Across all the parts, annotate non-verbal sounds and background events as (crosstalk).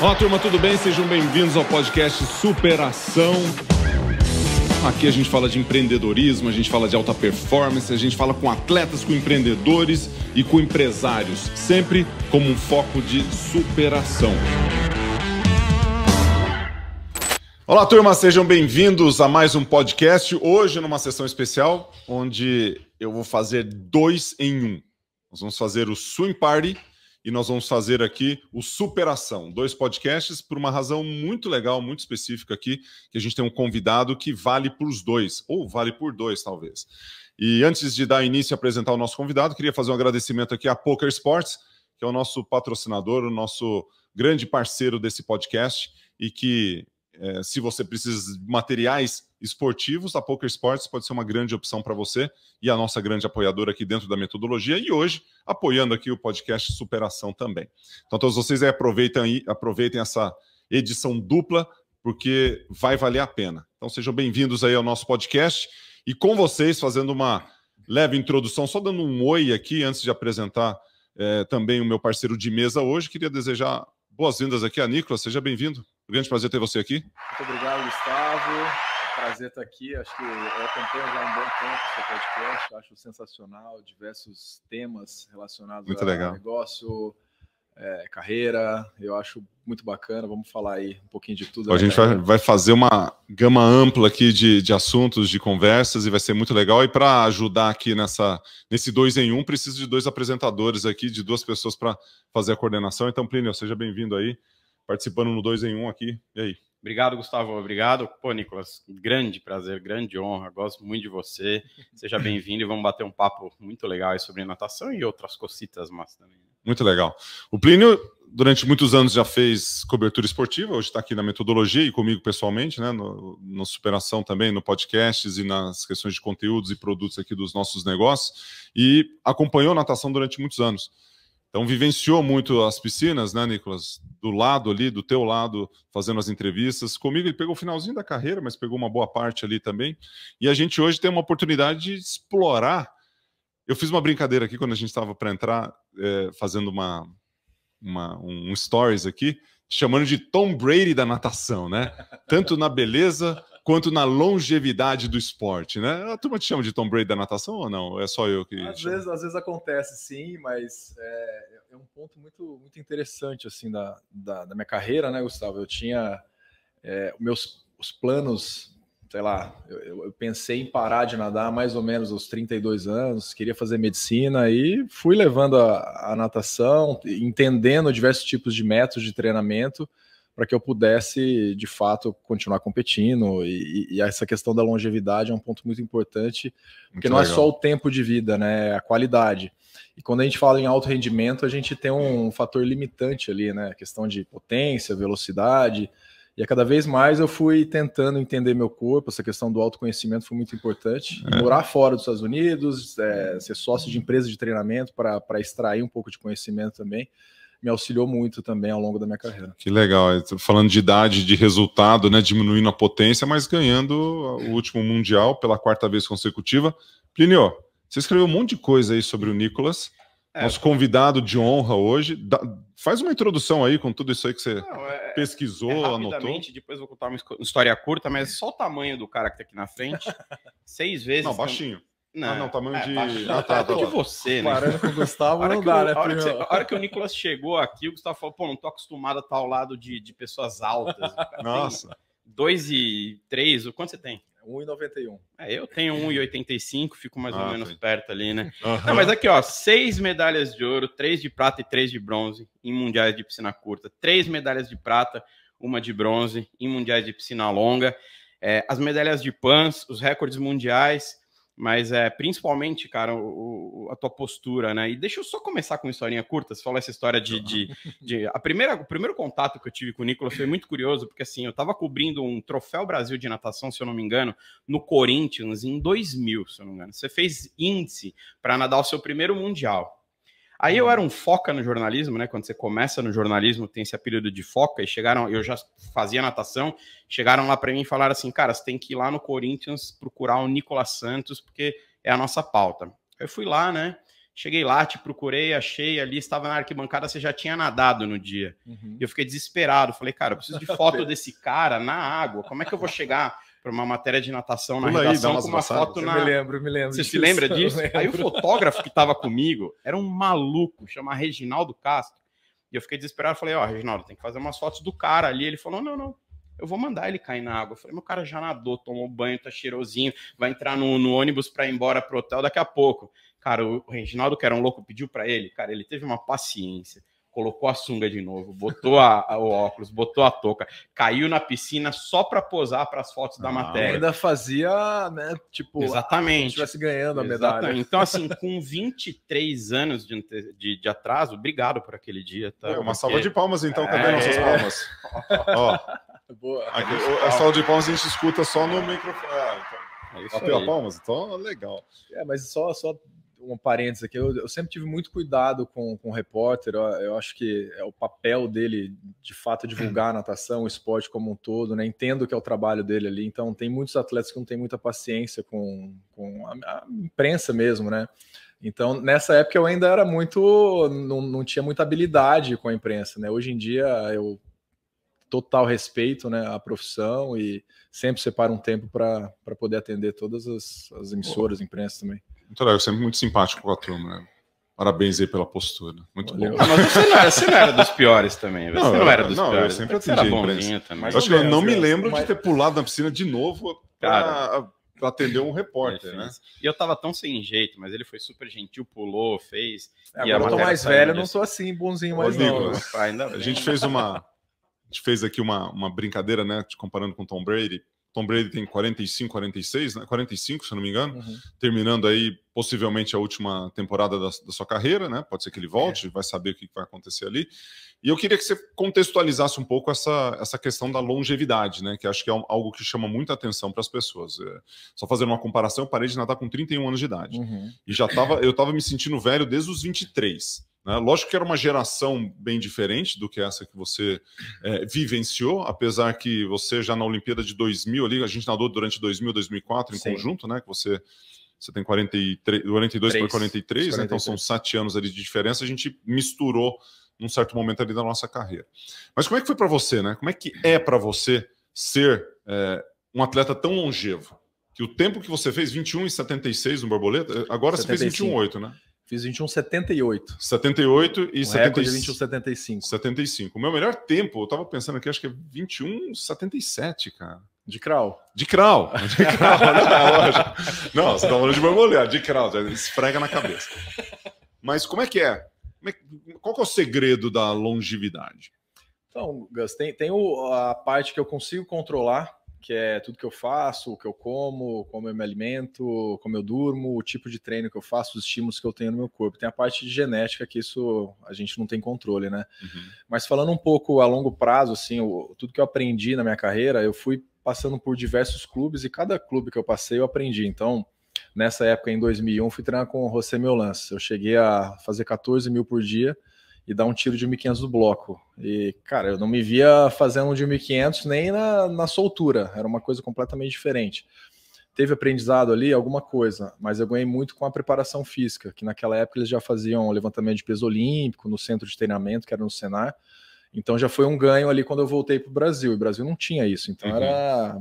Olá turma, tudo bem? Sejam bem-vindos ao podcast Superação. Aqui a gente fala de empreendedorismo, a gente fala de alta performance, a gente fala com atletas, com empreendedores e com empresários, sempre como um foco de superação. Olá, turma, sejam bem-vindos a mais um podcast. Hoje, numa sessão especial, onde eu vou fazer dois em um. Nós vamos fazer o Swing Party e nós vamos fazer aqui o Superação. Dois podcasts por uma razão muito legal, muito específica aqui, que a gente tem um convidado que vale por dois, ou vale por dois, talvez. E antes de dar início e apresentar o nosso convidado, queria fazer um agradecimento aqui à Poker Sports, que é o nosso patrocinador, o nosso grande parceiro desse podcast e que é, se você precisa de materiais esportivos, a Poker Sports pode ser uma grande opção para você e a nossa grande apoiadora aqui dentro da metodologia e hoje apoiando aqui o podcast Superação também. Então todos vocês aí aproveitem, aí, aproveitem essa edição dupla porque vai valer a pena. Então sejam bem-vindos aí ao nosso podcast e com vocês fazendo uma leve introdução, só dando um oi aqui antes de apresentar é, também o meu parceiro de mesa hoje, queria desejar boas-vindas aqui a Nicolas, seja bem-vindo. Um grande prazer ter você aqui. Muito obrigado, Gustavo. É prazer estar aqui. Acho que eu acompanho já há um bom tempo o seu podcast. Acho sensacional. Diversos temas relacionados muito a legal. negócio, é, carreira. Eu acho muito bacana. Vamos falar aí um pouquinho de tudo. A né, gente vai, vai, fazer uma gama ampla aqui de, de assuntos, de conversas, e vai ser muito legal. E para ajudar aqui nessa nesse dois em um, preciso de dois apresentadores aqui, de duas pessoas para fazer a coordenação. Então, Plínio, seja bem-vindo aí participando no 2 em 1 um aqui. E aí? Obrigado, Gustavo. Obrigado. Pô, Nicolas, grande prazer, grande honra. Gosto muito de você. Seja bem-vindo e vamos bater um papo muito legal sobre natação e outras cocitas mas também. Né? Muito legal. O Plínio, durante muitos anos, já fez cobertura esportiva, hoje está aqui na metodologia e comigo pessoalmente, né? na Superação também, no podcasts e nas questões de conteúdos e produtos aqui dos nossos negócios. E acompanhou natação durante muitos anos. Então vivenciou muito as piscinas, né, Nicolas? Do lado ali, do teu lado, fazendo as entrevistas. Comigo ele pegou o finalzinho da carreira, mas pegou uma boa parte ali também. E a gente hoje tem uma oportunidade de explorar. Eu fiz uma brincadeira aqui quando a gente estava para entrar, é, fazendo uma, uma, um stories aqui, chamando de Tom Brady da natação, né? Tanto na beleza quanto na longevidade do esporte, né? A turma te chama de Tom Brady da natação ou não? É só eu que. Às, vezes, às vezes acontece, sim, mas é, é, é, um ponto muito, muito interessante assim da, da, da minha carreira, né, Gustavo? Eu tinha é, meus os planos sei lá, eu, eu, pensei em parar de nadar mais ou menos aos 32 anos, queria fazer medicina e fui levando a, a natação, entendendo diversos tipos de métodos de treinamento para que eu pudesse, de fato, continuar competindo. E, e, essa questão da longevidade é um ponto muito importante, porque muito não é legal. é só o tempo de vida, né? É a qualidade. E quando a gente fala em alto rendimento, a gente tem um fator limitante ali, né? A questão de potência, velocidade. E a é cada vez mais eu fui tentando entender meu corpo, essa questão do autoconhecimento foi muito importante. É. Morar fora dos Estados Unidos, é, ser sócio de empresa de treinamento para extrair um pouco de conhecimento também me auxiliou muito também ao longo da minha carreira. Que legal. Falando de idade, de resultado, né? Diminuindo a potência, mas ganhando o último Mundial pela quarta vez consecutiva. Plínio, você escreveu um monte de coisa aí sobre o Nicolas. É. nosso convidado de honra hoje. faz uma introdução aí com tudo isso aí que você não, é, é pesquisou, é, anotou. Depois vou contar uma história curta, mas é só o tamanho do cara que tá aqui na frente. (laughs) Seis vezes. Não, baixinho. Tam não, ah, não, tamanho tá é, de. É, tá, ah, tá, tá, de você, né? Parando com o Gustavo não dá, né? A hora, que, a hora que o Nicolas chegou aqui, o Gustavo falou, pô, não tô acostumado a estar ao lado de, de pessoas altas. (laughs) Assim, Nossa. Dois e três, o quanto você tem? 1,91. É, eu tenho 1,85, fico mais ah, ou menos sim. Tá. perto ali, né? Uhum. Não, mas aqui, ó, seis medalhas de ouro, três de prata e três de bronze em mundiais de piscina curta. Três medalhas de prata, uma de bronze em mundiais de piscina longa. É, as medalhas de PANS, os recordes mundiais, mas é principalmente, cara, o, o, a tua postura, né? E deixa eu só começar com uma historinha curta. Você falou essa história de. de, de a primeira, o primeiro contato que eu tive com o Nicolas foi muito curioso, porque assim, eu tava cobrindo um Troféu Brasil de natação, se eu não me engano, no Corinthians em 2000, se eu não me engano. Você fez índice para nadar o seu primeiro mundial. Aí eu era um foca no jornalismo, né? Quando você começa no jornalismo, tem esse apelido de foca, e chegaram, eu já fazia natação, chegaram lá para mim e falaram assim, cara, você tem que ir lá no Corinthians procurar o Nicolas Santos, porque é a nossa pauta. Eu fui lá, né? Cheguei lá, te procurei, achei ali, estava na arquibancada, você já tinha nadado no dia. Uhum. eu fiquei desesperado, falei, cara, eu preciso de foto (laughs) desse cara na água, como é que eu vou chegar? para uma matéria de natação na Pula redação aí, com uma passadas. foto na... Eu me lembro, me lembro. Você disso, se lembra (laughs) disso? Aí o fotógrafo que estava comigo era um maluco, chama Reginaldo Castro. E eu fiquei desesperado, falei, ó, oh, Reginaldo, tem que fazer umas fotos do cara ali. Ele falou, não, não, eu vou mandar ele cair na água. Eu falei, meu cara já nadou, tomou banho, tá cheirosinho, vai entrar no, no ônibus para ir embora pro hotel daqui a pouco. Cara, o Reginaldo, que era um louco, pediu para ele, cara, ele teve uma paciência colocou a sunga de novo, botou a, o óculos, botou a touca, caiu na piscina só para posar para as fotos ah, da matéria. Ainda fazia, né, tipo, exatamente. estivesse ganhando a medalha. Então assim, (laughs) com 23 anos de, de, de, atraso, obrigado por aquele dia, tá? É, uma Porque... salva de palmas então, é... cadê nossas palmas? (laughs) Ó. Boa. Aqui, a salva de palmas a gente escuta só no microfone. Ah, então... É isso Bateu aí. a palmas? Então, legal. É, mas só, só um parênteses aqui, eu, eu, sempre tive muito cuidado com, com o repórter, eu, eu, acho que é o papel dele, de fato, é divulgar a natação, o esporte como um todo, né? Entendo que é o trabalho dele ali, então tem muitos atletas que não têm muita paciência com, com a, a imprensa mesmo, né? Então, nessa época eu ainda era muito. Não, não tinha muita habilidade com a imprensa, né? Hoje em dia eu total respeito né, à profissão e sempre separo um tempo para poder atender todas as, as emissoras, imprensa também. Muito legal, sempre muito simpático com a turma. Né? Parabéns aí pela postura. Né? Muito bom. mas você não, era, você não, era, dos piores também. Você não, não era dos não, piores. Eu sempre atendi bonzinho também. Eu acho que eu não me lembro mas... de ter pulado na piscina de novo para atender um repórter, né? E eu tava tão sem jeito, mas ele foi super gentil, pulou, fez. É, e agora eu tô mais velho, não sou assim, bonzinho mais não. A gente fez uma... A gente fez aqui uma, uma brincadeira, né? Comparando com Tom Brady Tom Brady tem 45, 46, né? 45, se não me engano, uhum. terminando aí possivelmente a última temporada da, da, sua carreira, né? Pode ser que ele volte, é. vai saber o que vai acontecer ali. E eu queria que você contextualizasse um pouco essa, essa questão da longevidade, né? Que acho que é algo que chama muita atenção para as pessoas. É, só fazendo uma comparação, eu parei de nadar com 31 anos de idade. Uhum. E já tava, eu estava me sentindo velho desde os 23. Né? Lógico que era uma geração bem diferente do que essa que você é, vivenciou, apesar que você já na Olimpíada de 2000 ali, a gente nadou durante 2000, 2004 em Sim. conjunto, né? Que você você tem 43, 42 para 43, 43. Né? então são sete anos ali de diferença. A gente misturou num certo momento ali da nossa carreira. Mas como é que foi para você, né? Como é que é para você ser é, um atleta tão longevo? Que o tempo que você fez, 21 e 76 no Borboleta, agora 75. você fez 21,8, né? Fiz 21,78. 78 e um 75. 21,75. 75. O meu melhor tempo, eu tava pensando aqui, acho que é 21,77, cara. De crawl. De crawl. De crawl, olha a Não, você tá falando de bambolear, de crawl, esfrega na cabeça. Mas como é que é? é qual que é o segredo da longevidade? Então, Gus, tem, tem o, a parte que eu consigo controlar, que é tudo que eu faço, o que eu como, como eu me alimento, como eu durmo, o tipo de treino que eu faço, os estímulos que eu tenho no meu corpo. Tem a parte de genética que isso a gente não tem controle, né? Uhum. Mas falando um pouco a longo prazo, assim, o, tudo que eu aprendi na minha carreira, eu fui passando por diversos clubes e cada clube que eu passei eu aprendi. Então, nessa época, em 2001, fui treinar com o José Meolans. Eu cheguei a fazer 14 mil por dia e dar um tiro de 1.500 do bloco. E, cara, eu não me via fazendo um de 1.500 nem na, na soltura, era uma coisa completamente diferente. Teve aprendizado ali, alguma coisa, mas eu ganhei muito com a preparação física, que naquela época eles já faziam levantamento de peso olímpico no centro de treinamento, que era no Senar. Então já foi um ganho ali quando eu voltei para o Brasil. E o Brasil não tinha isso, então uhum. era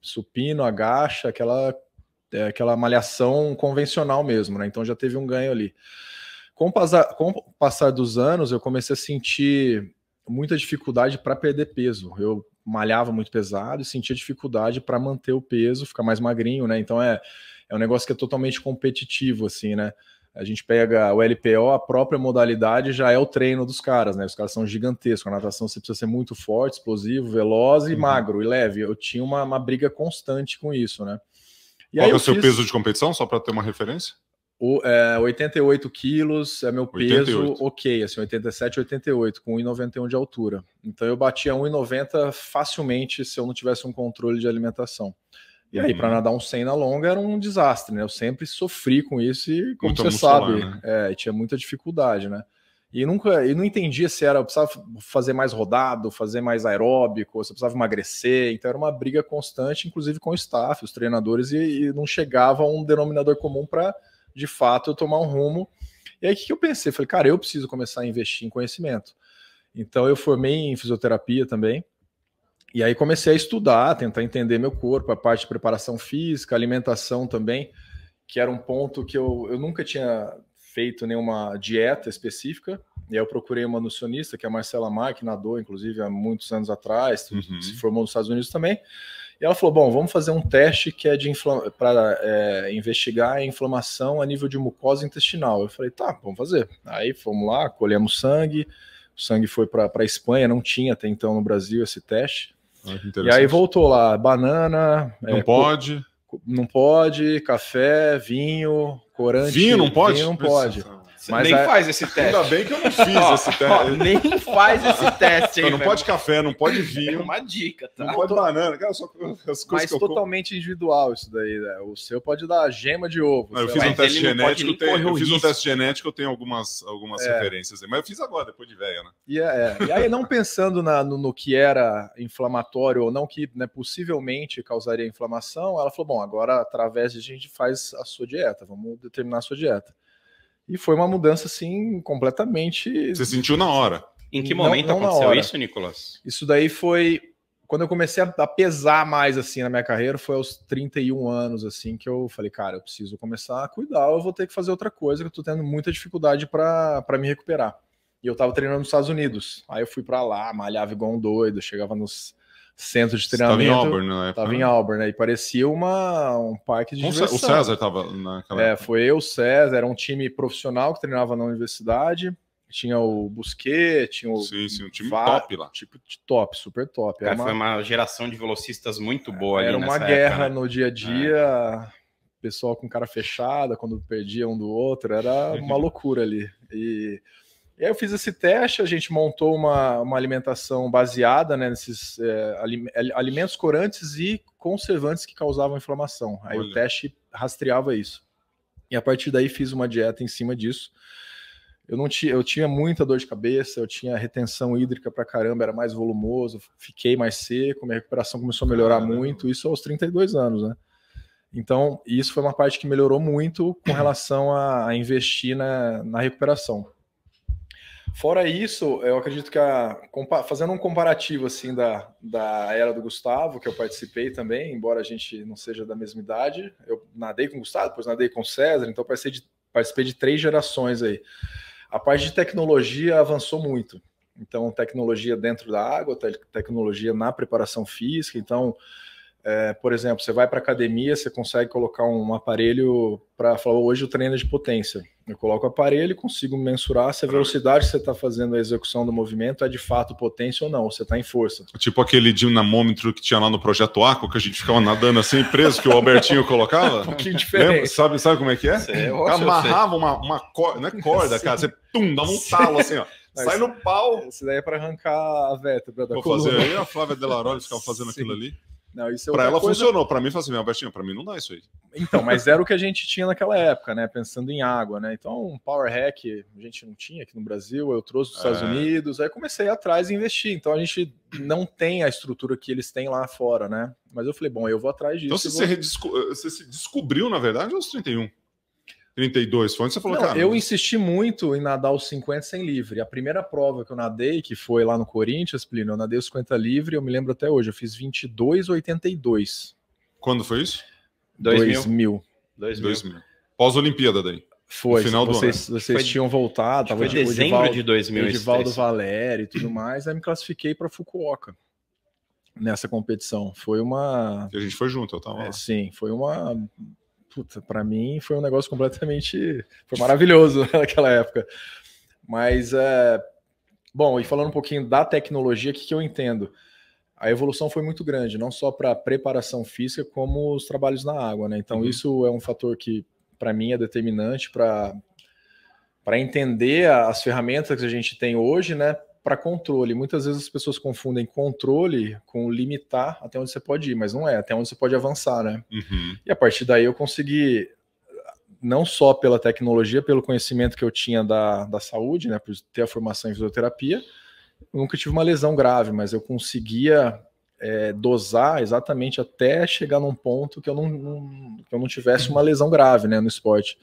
supino, agacha, aquela, é, aquela malhação convencional mesmo, né? Então já teve um ganho ali. Com o, passar, com o passar dos anos, eu comecei a sentir muita dificuldade para perder peso. Eu malhava muito pesado e sentia dificuldade para manter o peso, ficar mais magrinho, né? Então é, é um negócio que é totalmente competitivo, assim, né? A gente pega o LPO, a própria modalidade já é o treino dos caras, né? Os caras são gigantescos. A natação você precisa ser muito forte, explosivo, veloz e uhum. magro e leve. Eu tinha uma, uma briga constante com isso, né? E Qual é o seu fiz... peso de competição, só para ter uma referência? O, é, 88 quilos é meu peso, 88. ok, assim, 87, 88, com 1,91 de altura. Então eu batia 1,90 facilmente se eu não tivesse um controle de alimentação. E aí, para uhum. nadar um 100 na longa era um desastre, né? Eu sempre sofri com isso e, como Muito você sabe, né? é, tinha muita dificuldade, né? E nunca, e não entendia se era, eu precisava fazer mais rodado, fazer mais aeróbico, se eu precisava emagrecer. Então era uma briga constante, inclusive com o staff, os treinadores, e, e não chegava a um denominador comum para de fato eu tomar um rumo. E aí o que eu pensei? Falei, cara, eu preciso começar a investir em conhecimento. Então eu formei em fisioterapia também. E aí comecei a estudar, tentar entender meu corpo, a parte de preparação física, alimentação também, que era um ponto que eu, eu nunca tinha feito nenhuma dieta específica. E aí eu procurei uma nutricionista, que é a Marcela Mar, que nadou, inclusive, há muitos anos atrás, uhum. se formou nos Estados Unidos também. E ela falou: bom, vamos fazer um teste que é de para é, investigar a inflamação a nível de mucosa intestinal. Eu falei: tá, vamos fazer. Aí fomos lá, colhemos sangue, o sangue foi para a Espanha, não tinha até então no Brasil esse teste. Ah, e aí voltou lá: banana. É, não é, pode. Não pode, café, vinho, corante. Vinho não pode? Vinho não pode. Precisa. Mas nem a... É- faz esse teste. Ainda bem que eu não fiz esse teste. nem faz esse teste, Não pode café, não pode vinho. É uma dica, tá? Não pode tô... banana. Cara, só as coisas Mas que eu totalmente como. individual isso daí, né? O seu pode dar gema de ovo. Não, eu fiz um teste genético, tem... eu fiz um teste genético, eu tenho algumas, algumas é. referências aí. Mas eu fiz agora, depois de velha, né? E, é, é, e aí, não pensando na, no, no, que era inflamatório ou não, que né, possivelmente causaria inflamação, ela falou: bom, agora através disso a gente faz a sua dieta, vamos determinar a sua dieta. E foi uma mudança, assim, completamente. Você sentiu na hora. Em que momento não, não aconteceu isso, Nicolas? Isso daí foi. Quando eu comecei a pesar mais assim na minha carreira, foi aos 31 anos, assim, que eu falei, cara, eu preciso começar a cuidar, eu vou ter que fazer outra coisa, que eu tô tendo muita dificuldade para me recuperar. E eu tava treinando nos Estados Unidos. Aí eu fui para lá, malhava igual um doido, chegava nos, centro de treinamento. Estava em Auburn, né? Estava em Auburn, né? E parecia uma, um parque de Com diversão. O César estava naquela É, foi eu, o César, era um time profissional que treinava na universidade. Tinha o Busquet, tinha o. Sim, sim, um time Va top lá. Tipo top, super top. Cara, uma... Foi uma geração de velocistas muito boa é, ali. Era uma guerra época, né? no dia a é. dia, é. pessoal com cara fechada, quando perdia um do outro, era (laughs) uma loucura ali. E e aí eu fiz esse teste, a gente montou uma, uma alimentação baseada né, nesses é, alimentos corantes e conservantes que causavam inflamação. Aí Olha. o teste rastreava isso. E a partir daí fiz uma dieta em cima disso. Eu não tinha, eu tinha muita dor de cabeça, eu tinha retenção hídrica para caramba, era mais volumoso, fiquei mais seco, minha recuperação começou a melhorar caramba. muito, isso aos 32 anos, né? Então, isso foi uma parte que melhorou muito com (clears throat) relação a, a investir na, na recuperação. Fora isso, eu acredito que a, fazendo um comparativo assim da, da era do Gustavo, que eu participei também, embora a gente não seja da mesma idade, eu nadei com o Gustavo, depois nadei com o César, então participei de, participei de três gerações aí. A parte de tecnologia avançou muito. Então, tecnologia dentro da água, tecnologia na preparação física. Então, é, por exemplo, você vai para academia, você consegue colocar um aparelho para falar hoje o treino de potência. Eu coloco o aparelho e consigo mensurar se a velocidade que você está fazendo a execução do movimento é de fato potência ou não, ou você está em força. Tipo aquele dinamômetro que tinha lá no Projeto Arco, que a gente ficava nadando assim, preso, que o Albertinho (laughs) colocava. Um pouquinho diferente. Lembra? Sabe, sabe como é que é? é sei, Amarrava uma, uma corda, não é corda, (laughs) Sim. cara, você pum, dava um talo assim, ó. (laughs) Sai no pau. Isso daí é para arrancar a vértebra da Vou coluna. fazer aí, a Flávia Delarola ficava fazendo Sim. aquilo ali. Não, isso é para ela coisa... funcionou, para mim foi assim, meu Albertinho, para mim não dá isso aí. Então, mas era o que a gente tinha naquela época, né? Pensando em água, né? Então, um power hack a gente não tinha aqui no Brasil, eu trouxe dos é. Estados Unidos, aí comecei atrás e investir. Então a gente não tem a estrutura que eles têm lá fora, né? Mas eu falei, bom, eu vou atrás então, disso. Então você, vou... se, redesco... Eh, você se descobriu, na verdade, aos 31. 32 foi onde você falou, não, cara. Eu insisti muito em nadar os 50 sem livre. A primeira prova que eu nadei, que foi lá no Corinthians, Plínio, eu nadei os 50 livre, eu me lembro até hoje, eu fiz 22,82. Quando foi isso? 2000. 2000. 2000. Pós-Olimpíada daí. Foi, final vocês, do ano. vocês foi, tinham voltado, tava foi de, dezembro Edivaldo, de 2000. Edivaldo Valério e tudo mais, aí me classifiquei para Fukuoka nessa competição. Foi uma. A gente foi junto, eu tava É, sim, foi uma puta, para mim foi um negócio completamente. Foi maravilhoso (laughs) naquela época. Mas, é, bom, e falando um pouquinho da tecnologia, o que, que eu entendo? A evolução foi muito grande, não só para preparação física, como os trabalhos na água, né? Então, uhum. isso é um fator que, para mim, é determinante para. Para entender as ferramentas que a gente tem hoje, né? para controle. Muitas vezes as pessoas confundem controle com limitar até onde você pode ir, mas não é, até onde você pode avançar, né? Uhum. E a partir daí eu consegui, não só pela tecnologia, pelo conhecimento que eu tinha da, da saúde, né, por ter a formação em fisioterapia, eu nunca tive uma lesão grave, mas eu conseguia é, dosar exatamente até chegar num ponto que eu não, não, que eu não tivesse uma lesão grave né, no esporte.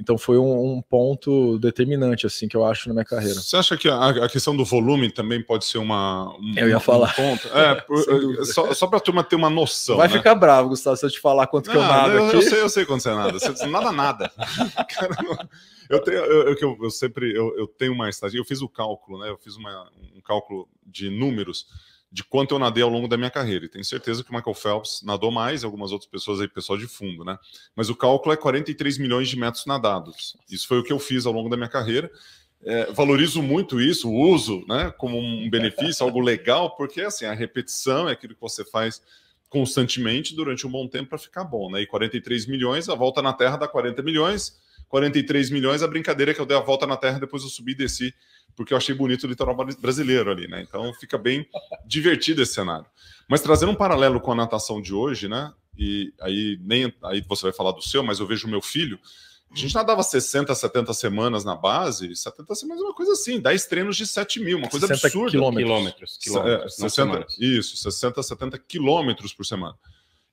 Então foi um, um, ponto determinante, assim, que eu acho na minha carreira. Você acha que a, a questão do volume também pode ser uma. Um, eu ia falar. Um ponto? É, (laughs) por, só, só para a turma ter uma noção. Vai né? ficar bravo, Gustavo, se eu te falar quanto não, que eu nada eu, aqui. Eu sei, eu sei quanto você nada. Você nada, nada. (laughs) eu, tenho, eu, eu, eu sempre eu, eu tenho uma estadia, eu fiz o cálculo, né? Eu fiz uma, um cálculo de números de quanto eu nadei ao longo da minha carreira. E tenho certeza que o Michael Phelps nadou mais, algumas outras pessoas aí, pessoal de fundo, né? Mas o cálculo é 43 milhões de metros nadados. Isso foi o que eu fiz ao longo da minha carreira. É, valorizo muito isso, o uso, né, como um benefício, algo legal, porque assim, a repetição é aquilo que você faz constantemente durante um bom tempo para ficar bom, né? E 43 milhões, a volta na Terra dá 40 milhões, 43 milhões, a brincadeira é que eu dei a volta na Terra, depois eu subi e desci porque eu achei bonito o litoral brasileiro ali, né? Então fica bem divertido esse cenário. Mas trazendo um paralelo com a natação de hoje, né? E aí nem aí você vai falar do seu, mas eu vejo o meu filho. A gente nadava 60, 70 semanas na base, 70 semanas é uma coisa assim, 10 treinos de 7 mil, uma coisa absurda. Quilômetros. Quilômetros, quilômetros 60, é, isso, 60, 70 quilômetros por semana.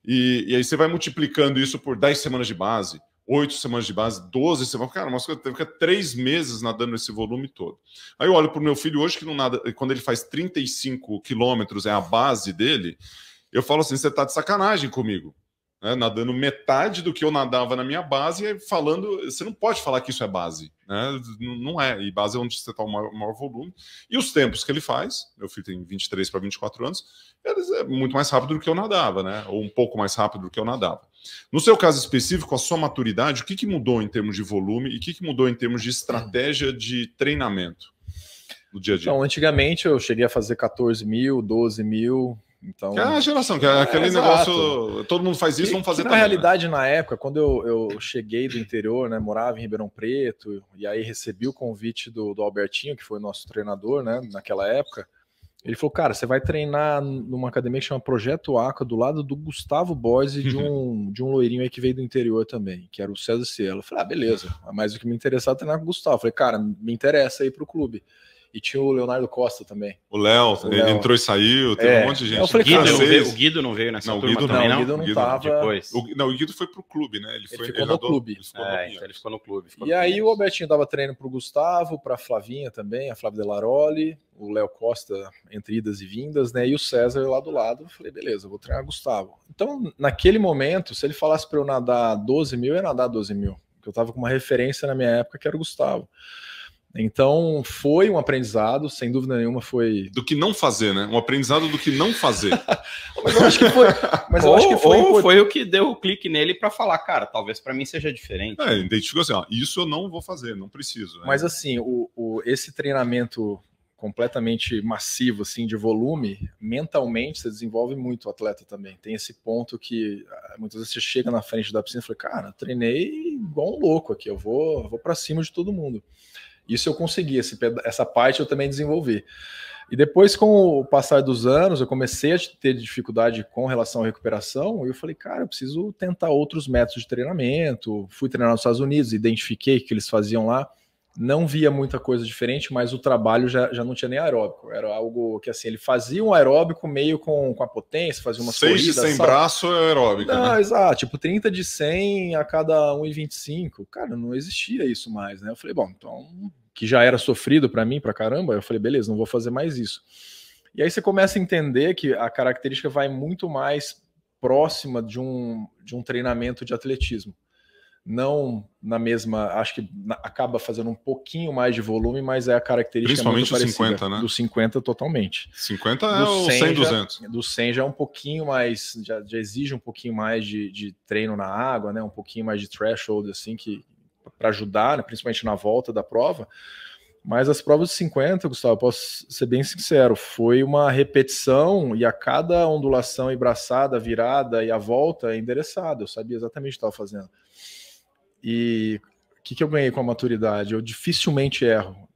E, e aí você vai multiplicando isso por 10 semanas de base, oito semanas de base, 12 semanas. Cara, umas que fica três meses nadando esse volume todo. Aí eu olho para o meu filho hoje, que não nada, quando ele faz 35 quilômetros, é a base dele, eu falo assim: você está de sacanagem comigo. Né? nadando metade do que eu nadava na minha base, e falando, você não pode falar que isso é base, né? não é, e base é onde você está o maior, maior, volume, e os tempos que ele faz, meu filho tem 23 para 24 anos, eles é muito mais rápido do que eu nadava, né? ou um pouco mais rápido do que eu nadava. No seu caso específico, a sua maturidade, o que, que mudou em termos de volume e o que, que mudou em termos de estratégia de treinamento no dia a dia? Então, antigamente eu cheguei a fazer 14 mil, 12 mil. Então, que é a geração, que é aquele é, negócio. Todo mundo faz isso, e, vamos fazer também. Na né? realidade, né? na época, quando eu, eu cheguei do interior, né, morava em Ribeirão Preto, e aí recebi o convite do, do Albertinho, que foi nosso treinador né, naquela época ele falou, cara, você vai treinar numa academia que chama Projeto Aca, do lado do Gustavo Boys e de uhum. um, de um loirinho aí que veio do interior também, que era o César Cielo. Eu falei, ah, beleza, mais do que me interessar é treinar com o Gustavo. Eu falei, cara, me interessa aí pro clube. E tinha o Leonardo Costa também. O Léo, ele Léo. entrou e saiu, tem é. um monte de gente. falei, Guido não veio, o Guido não veio nessa não, turma Guido, também, não? O Guido não Guido, tava... Depois. O, não, o Guido foi pro clube, né? Ele, ele ficou ele no adorou, clube. Ele ficou, é, no então ele ficou, no clube. Ficou e no aí Pinheiros. o Albertinho dava treino pro Gustavo, pra Flavinha também, a Flávia Delaroli, o Léo Costa entre idas e vindas, né? E o César lá do lado. Eu falei, beleza, vou treinar o Gustavo. Então, naquele momento, se ele falasse para eu nadar 12 mil, eu ia nadar 12 mil. Porque eu tava com uma referência na minha época que era o Gustavo. Então foi um aprendizado, sem dúvida nenhuma foi. Do que não fazer, né? Um aprendizado do que não fazer. (laughs) mas eu acho que foi. Mas eu ou, acho que foi, foi o que deu o clique nele para falar, cara, talvez para mim seja diferente. É, identificou assim, ó, isso eu não vou fazer, não preciso. Né? Mas assim, o, o, esse treinamento completamente massivo, assim, de volume, mentalmente você desenvolve muito o atleta também. Tem esse ponto que ah, muitas vezes você chega na frente da piscina e fala, cara, treinei igual um louco aqui, eu vou, eu vou para cima de todo mundo. Isso eu consegui, essa parte eu também desenvolvi. E depois, com o passar dos anos, eu comecei a ter dificuldade com relação à recuperação. E eu falei, cara, eu preciso tentar outros métodos de treinamento. Fui treinar nos Estados Unidos, identifiquei o que eles faziam lá não via muita coisa diferente, mas o trabalho já, já não tinha nem aeróbico. Era algo que assim, ele fazia um aeróbico meio com, com a potência, fazia uma Seis corridas, de 100 sabe? braço é aeróbico. Não, né? exato, tipo 30 de 100 a cada 1,25. Cara, não existia isso mais, né? Eu falei, bom, então, que já era sofrido para mim, para caramba, eu falei, beleza, não vou fazer mais isso. E aí você começa a entender que a característica vai muito mais próxima de um, de um treinamento de atletismo não na mesma, acho que acaba fazendo um pouquinho mais de volume, mas é a característica Principalmente muito parecida. 50, né? Do 50 totalmente. 50 é do 100, 100 já, 200. do 100 já é um pouquinho mais, já, já exige um pouquinho mais de, de, treino na água, né? Um pouquinho mais de threshold, assim, que para ajudar, né? principalmente na volta da prova. Mas as provas de 50, Gustavo, posso ser bem sincero, foi uma repetição e a cada ondulação e braçada, virada e a volta é endereçada. Eu sabia exatamente o que estava fazendo. E o que, que eu ganhei com a maturidade? Eu dificilmente erro.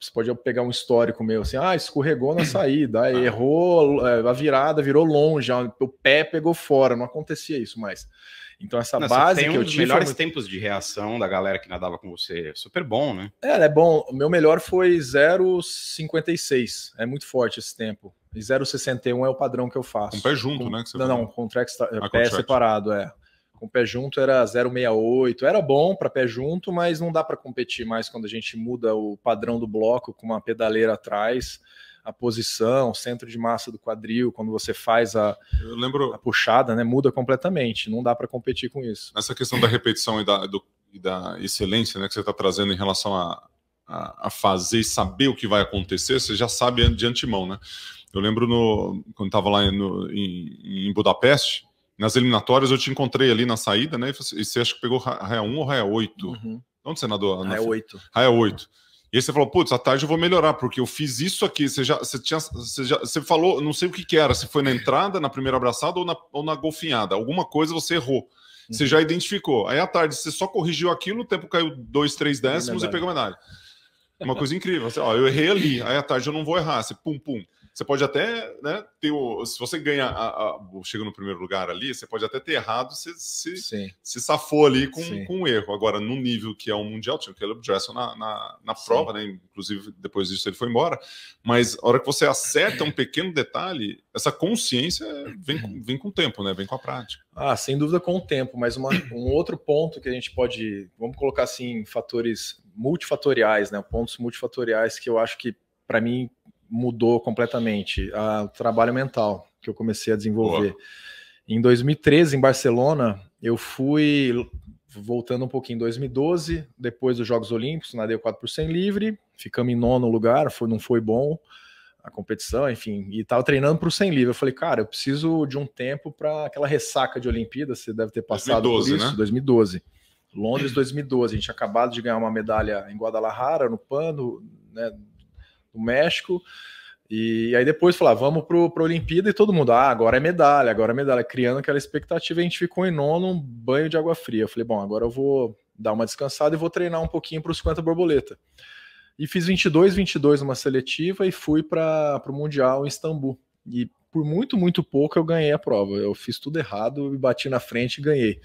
Você pode pegar um histórico meu assim, ah, escorregou na saída, errou é, a virada, virou longe, ah, o pé pegou fora, não acontecia isso mais. Então essa Nossa, base tem um que eu tive... melhores muito... tempos de reação da galera que nadava com você, é super bom, né? É, é bom. O meu melhor foi 0,56, é muito forte esse tempo. E 0,61 é o padrão que eu faço. Com pé junto, com... né? não, não, com track, ah, pé separado, é com pé junto era 0,68, era bom para pé junto, mas não dá para competir mais quando a gente muda o padrão do bloco com uma pedaleira atrás, a posição, o centro de massa do quadril, quando você faz a, lembro, a puxada, né, muda completamente, não dá para competir com isso. Essa questão da repetição e da, do, e da excelência né, que você está trazendo em relação a, a, a fazer e saber o que vai acontecer, você já sabe de antemão, né? Eu lembro no, quando estava lá no, em, em Budapeste, nas eliminatórias eu te encontrei ali na saída, né? E você acha que pegou raia 1 é ou raia é 8? Uhum. Onde, senador? Raia 8. Raia 8. E aí você falou, putz, à tarde eu vou melhorar, porque eu fiz isso aqui. Você já, você tinha, você já, você falou, não sei o que, que era, se foi na entrada, na primeira abraçada ou na, ou na golfinhada. Alguma coisa você errou. Uhum. Você já identificou. Aí à tarde você só corrigiu aquilo, o tempo caiu dois, três décimos e pegou medalha. Uma coisa incrível. Você, ó, eu errei ali. Aí à tarde eu não vou errar. Você pum, pum. Você pode até né, ter o. Se você ganha, a, a, chega no primeiro lugar ali, você pode até ter errado, se, se safou ali com, com um erro. Agora, no nível que é o Mundial, tinha o Caleb Dressel na, na, na prova, né? Inclusive, depois disso ele foi embora. Mas a hora que você acerta um pequeno detalhe, essa consciência vem, vem com o tempo, né? Vem com a prática. Ah, sem dúvida com o tempo, mas uma, um outro ponto que a gente pode, vamos colocar assim, fatores multifatoriais, né? Pontos multifatoriais que eu acho que, para mim, mudou completamente, a, o trabalho mental que eu comecei a desenvolver. Boa. Em 2013, em Barcelona, eu fui voltando um pouquinho, em 2012, depois dos Jogos Olímpicos, nadei 4 por 100 livre, ficamos em nono lugar, foi, não foi bom a competição, enfim, e tava treinando para o 100 livre. Eu falei, cara, eu preciso de um tempo para aquela ressaca de Olimpíada, você deve ter passado 2012, por isso, né? 2012. Londres 2012, a gente acabado de ganhar uma medalha em Guadalajara, no Pano, né, o México. E aí depois falar, vamos para a Olimpíada e todo mundo, ah, agora é medalha, agora é medalha, criando aquela expectativa, a gente ficou em nono, um banho de água fria. Eu falei, bom, agora eu vou dar uma descansada e vou treinar um pouquinho para os 50 borboleta. E fiz 22, 22 numa seletiva e fui para o Mundial em Istambul. E por muito, muito pouco eu ganhei a prova. Eu fiz tudo errado, e bati na frente e ganhei.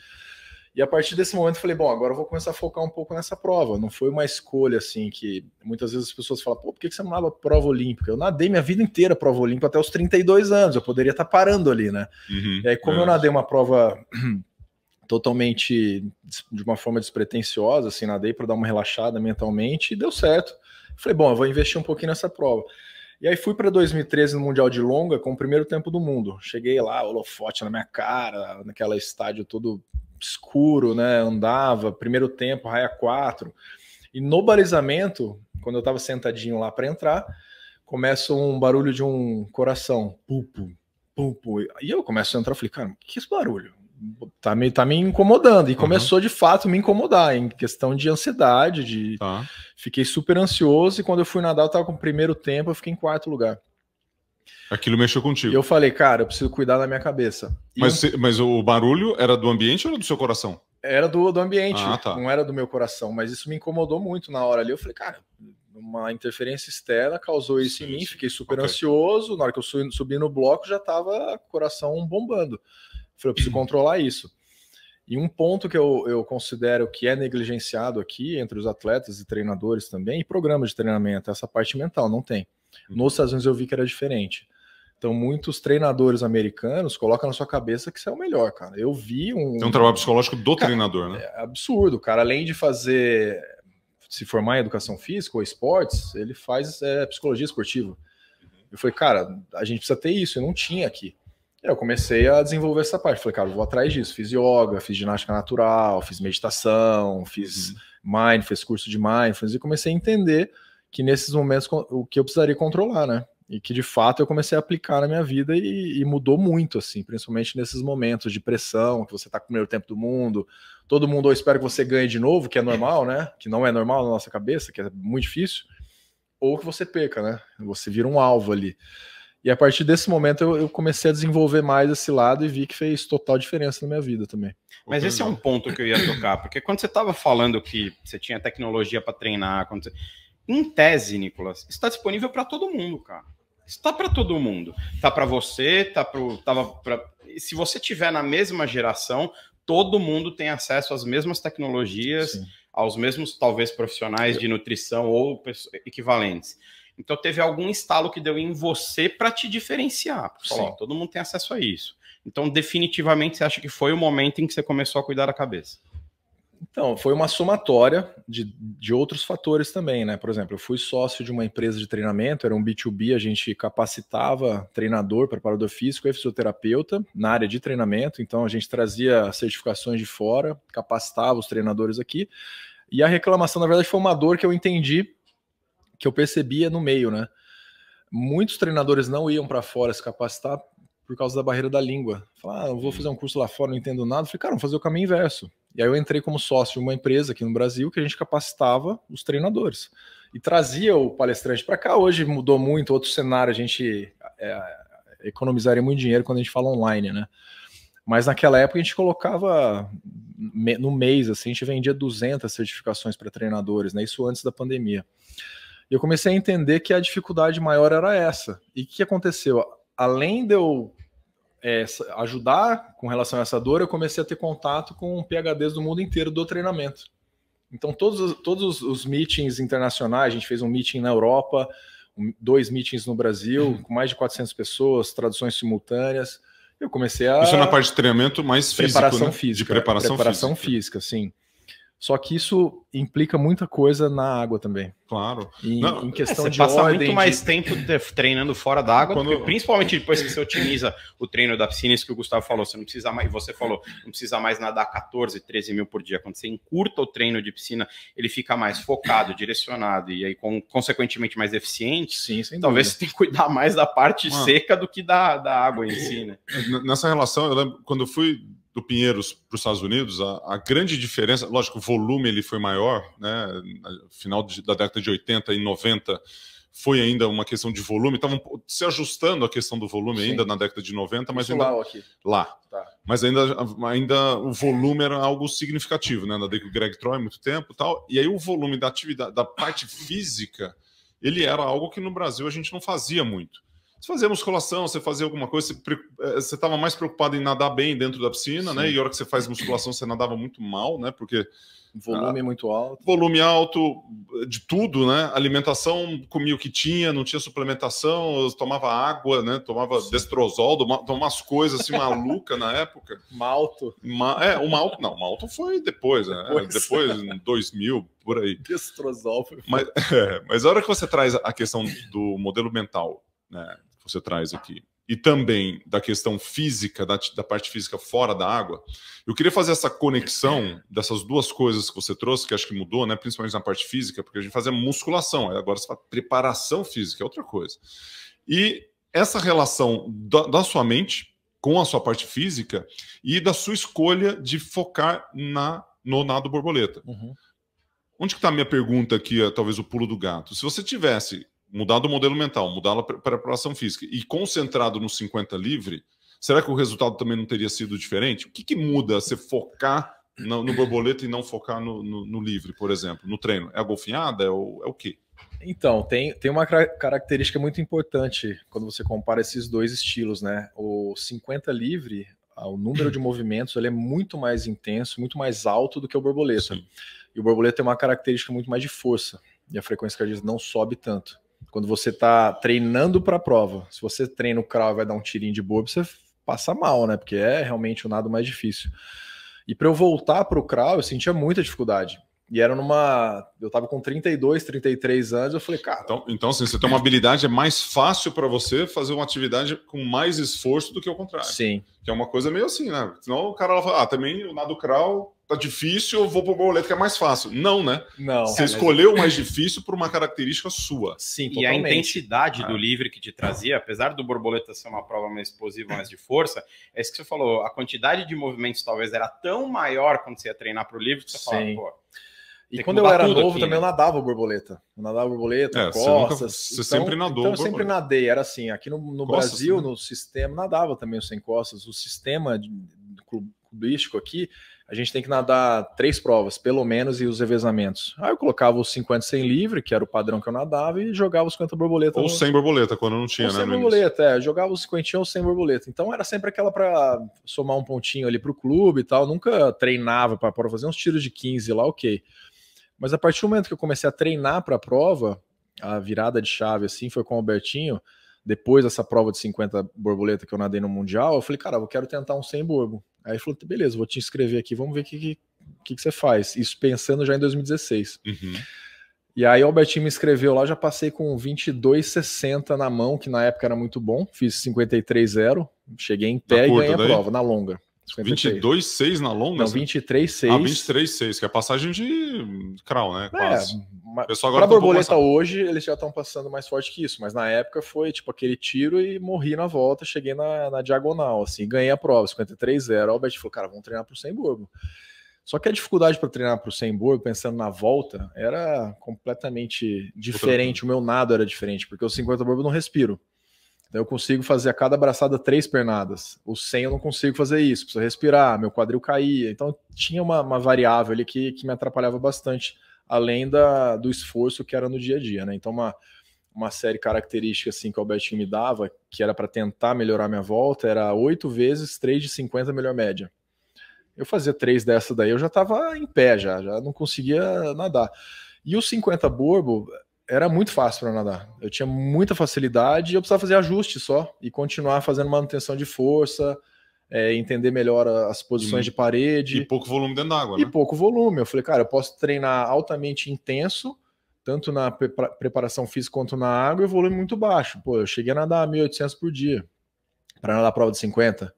E a partir desse momento eu falei, bom, agora eu vou começar a focar um pouco nessa prova. Não foi uma escolha assim que muitas vezes as pessoas falam, pô, por que você não nada prova olímpica? Eu nadei minha vida inteira prova olímpica até os 32 anos, eu poderia estar parando ali, né? Uhum, e aí, como é. eu nadei uma prova (clears throat) totalmente de uma forma despretensiosa, assim, nadei para dar uma relaxada mentalmente e deu certo. falei, bom, eu vou investir um pouquinho nessa prova. E aí fui para 2013 no Mundial de Longa com o primeiro tempo do mundo. Cheguei lá, holofote na minha cara, naquela estádio todo escuro, né? Andava, primeiro tempo, raia 4. E no balizamento, quando eu estava sentadinho lá para entrar, começa um barulho de um coração, pupo, pupo. E eu começo a entrar, falei, cara, que é esse barulho? tá me, tá me incomodando. E uhum. começou de fato me incomodar em questão de ansiedade. De... Tá. Fiquei super ansioso e quando eu fui nadar, eu tava com o primeiro tempo, eu fiquei em quarto lugar. Aquilo mexeu contigo. E eu falei, cara, eu preciso cuidar da minha cabeça. mas, eu... mas o barulho era do ambiente ou do seu coração? Era do, do ambiente, ah, tá. não era do meu coração, mas isso me incomodou muito na hora ali. Eu falei, cara, uma interferência externa causou isso sim, em mim, sim. fiquei super okay. ansioso. Na hora que eu subi, subi no bloco, já tava coração bombando. Falei, eu preciso controlar isso. E um ponto que eu, eu considero que é negligenciado aqui entre os atletas e treinadores também, e programas de treinamento, é essa parte mental, não tem. Uhum. Nos Estados Unidos eu vi que era diferente. Então, muitos treinadores americanos colocam na sua cabeça que isso é o melhor, cara. Eu vi um. Tem um trabalho psicológico do cara, treinador, né? É absurdo, cara. Além de fazer. se formar em educação física ou esportes, ele faz é, psicologia esportiva. Uhum. Eu falei, cara, a gente precisa ter isso, e não tinha aqui. E eu comecei a desenvolver essa parte. Falei, cara, vou atrás disso. Fiz yoga, fiz ginástica natural, fiz meditação, fiz uhum. fiz curso de mindfulness, e comecei a entender que nesses momentos o que eu precisaria controlar, né? E que de fato eu comecei a aplicar na minha vida e, e mudou muito, assim, principalmente nesses momentos de pressão, que você tá com o primeiro tempo do mundo, todo mundo ou espera que você ganhe de novo, que é normal, né? Que não é normal na nossa cabeça, que é muito difícil, ou que você peca, né? Você vira um alvo ali. E a partir desse momento eu, eu, comecei a desenvolver mais esse lado e vi que fez total diferença na minha vida também. Mas esse é um ponto que eu ia tocar, porque quando você estava falando que você tinha tecnologia para treinar, você... em tese, Nicolas, está disponível para todo mundo, cara. Está para todo mundo. Está para você, Está para. pra... se você tiver na mesma geração, todo mundo tem acesso às mesmas tecnologias, Sim. aos mesmos, talvez, profissionais de nutrição ou equivalentes. Então teve algum estalo que deu em você para te diferenciar. Sim. todo mundo tem acesso a isso. Então, definitivamente, você acha que foi o momento em que você começou a cuidar da cabeça? Então, foi uma somatória de, de outros fatores também, né? Por exemplo, eu fui sócio de uma empresa de treinamento, era um B2B, a gente capacitava treinador, preparador físico e fisioterapeuta na área de treinamento, então a gente trazia certificações de fora, capacitava os treinadores aqui. E a reclamação, na verdade, foi uma dor que eu entendi que eu percebia no meio, né? Muitos treinadores não iam para fora se capacitar por causa da barreira da língua. Falar, ah, eu vou fazer um curso lá fora, não entendo nada. falei, cara, vamos fazer o caminho inverso. E aí eu entrei como sócio de uma empresa aqui no Brasil que a gente capacitava os treinadores e trazia o palestrante para cá. Hoje mudou muito, outro cenário, a gente é, economizaria muito dinheiro quando a gente fala online, né? Mas naquela época a gente colocava no mês, assim, a gente vendia 200 certificações para treinadores, né? Isso antes da pandemia. E eu comecei a entender que a dificuldade maior era essa. E o que aconteceu? Além de eu é, ajudar com relação a essa dor, eu comecei a ter contato com PHDs do mundo inteiro do treinamento. Então, todos, todos os meetings internacionais, a gente fez um meeting na Europa, dois meetings no Brasil, uhum. com mais de 400 pessoas, traduções simultâneas. Eu comecei a. Isso é na parte de treinamento mais físico, preparação né? física. De preparação, preparação física. física, sim. Só que isso implica muita coisa na água também. Claro. E, Não, em questão é, você de passa ordem, muito mais de... tempo treinando fora da água, Quando... porque, principalmente depois que você otimiza o treino da piscina, isso que o Gustavo falou, você não precisa mais, você falou, não precisa mais nadar 14, 13 mil por dia. Quando você encurta o treino de piscina, ele fica mais focado, direcionado e aí, com, consequentemente, mais eficiente. Sim, sem Talvez dúvida. você tenha que cuidar mais da parte seca do que da, da água em si, né? Nessa relação, eu lembro quando eu fui do Pinheiros para os Estados Unidos, a, a, grande diferença, lógico, o volume ele foi maior, né? Final de, da década de 80 e 90 foi ainda uma questão de volume, estavam se ajustando a questão do volume Sim. ainda na década de 90, mas Isso ainda lá, aqui. lá. Tá. mas ainda, ainda o volume era algo significativo, né? Na o Greg Troy muito tempo, tal, e aí o volume da atividade, da parte física, ele era algo que no Brasil a gente não fazia muito. Você fazia musculação, você fazia alguma coisa, eh, você estava mais preocupado em nadar bem dentro da piscina, né? Sim. né? E a hora que você faz musculação, você nadava muito mal, né? Porque. Volume ah, muito alto. Volume alto eh, de tudo, né? Alimentação, comia o que tinha, não tinha suplementação, tomava água, né? Tomava Sim. destrozol, tomava umas coisas assim maluca na época. (laughs) Malto. Ma, é, o malto, não, o malto foi depois, né? Depois, é, depois 2000, por aí. Destrozol foi. Mas, (laughs) é, mas a hora que você traz a questão do modelo mental né? que você traz aqui, e também da questão física, da, da parte física fora da água, eu queria fazer essa conexão dessas duas coisas que você trouxe, que acho que mudou, né? principalmente na parte física, porque a gente fazia musculação, agora você preparação física, é outra coisa. E essa relação da, da sua mente com a sua parte física e da sua escolha de focar na, no nado borboleta. Uhum. Onde que está a minha pergunta aqui, é, talvez o pulo do gato? Se você tivesse mudar do modelo mental, mudar para preparação física e concentrado no 50 livre, será que o resultado também não teria sido diferente? O que, que muda você focar no, no borboleta e não focar no, no, no, livre, por exemplo, no treino? É a golfinhada? É o, é o quê? Então, tem, tem uma característica muito importante quando você compara esses dois estilos, né? O 50 livre, o número de movimentos ele é muito mais intenso, muito mais alto do que o borboleta. Sim. E o borboleta tem uma característica muito mais de força, e a frequência cardíaca não sobe tanto quando você está treinando para a prova. Se você treina o crawl e vai dar um tirinho de bobo, você passa mal, né? Porque é realmente o nado mais difícil. E para eu voltar para o crawl, eu sentia muita dificuldade. E era numa. Eu tava com 32, 33 anos, eu falei, cara. Então, então assim, você tem uma habilidade, é mais fácil para você fazer uma atividade com mais esforço do que o contrário. Sim. Que é uma coisa meio assim, né? Senão o cara fala, ah, também o nado crawl tá difícil, eu vou pro boleto que é mais fácil. Não, né? Não. Você é, escolheu o mas... mais difícil por uma característica sua. Sim, totalmente. E a intensidade ah. do livre que te trazia, apesar do borboleta ser uma prova mais explosiva, mais de força, é isso que você falou, a quantidade de movimentos talvez era tão maior quando você ia treinar pro livre que você Sim. falava, pô, e quando eu era novo aqui, também né? eu nadava borboleta. Eu nadava borboleta, é, costas. Você, nunca, você então, sempre nadou. Então eu borboleta. sempre nadei. Era assim, aqui no, no Brasil, no sistema, nadava também sem costas. O sistema de, clubístico aqui a gente tem que nadar três provas, pelo menos, e os revezamentos. Aí eu colocava os 50 sem livre, que era o padrão que eu nadava, e jogava os 50 borboleta. Ou no... sem borboleta, quando não tinha, ou né? Sem borboleta, é, jogava os 50 ou sem borboleta. Então era sempre aquela para somar um pontinho ali pro clube e tal. Nunca treinava para prova, fazer uns tiros de 15 lá, ok. Mas a partir do momento que eu comecei a treinar para a prova, a virada de chave assim foi com o Albertinho depois dessa prova de 50 borboleta que eu nadei no Mundial, eu falei, cara, eu quero tentar um 100 borbo. Aí falou: beleza, vou te inscrever aqui, vamos ver o que, que, que, que, você faz. Isso pensando já em 2016. Uhum. E aí o Albertinho me escreveu lá, já passei com 22,60 na mão, que na época era muito bom. Fiz 53,0, cheguei em pé na e ganhei a prova, na longa. 22,6 é na longa? Não, 23,6. Assim? Ah, 23,6, que é passagem de crawl, né? É, Quase. É, Pessoal agora tá borboleta passando. hoje, eles já estão passando mais forte que isso, mas na época foi tipo aquele tiro e morri na volta, cheguei na, na diagonal, assim, ganhei a prova, 53,0. o Albert falou, cara, vamos treinar pro Semburgo. Só que a dificuldade para treinar para o Semburgo, pensando na volta, era completamente diferente. O meu nado era diferente, porque os 50 borbo não respiro. Então eu consigo fazer a cada abraçada três pernadas. O 100 eu não consigo fazer isso, preciso respirar, meu quadril caía. Então tinha uma, uma variável ali que, que me atrapalhava bastante, além da, do esforço que era no dia a dia, né? Então uma, uma série característica assim que o Albertinho me dava, que era para tentar melhorar minha volta, era oito vezes 3 de 50 é melhor média. Eu fazia três dessa daí, eu já estava em pé já, já não conseguia nadar. E o 50 borbo, era muito fácil para nadar. Eu tinha muita facilidade e eu precisava fazer ajuste só e continuar fazendo manutenção de força, é, entender melhor as posições de parede. E pouco volume dentro d'água, né? E pouco volume. Eu falei, cara, eu posso treinar altamente intenso, tanto na pre preparação física quanto na água, e volume muito baixo. Pô, eu cheguei a nadar 1.800 por dia para nadar a prova de 50.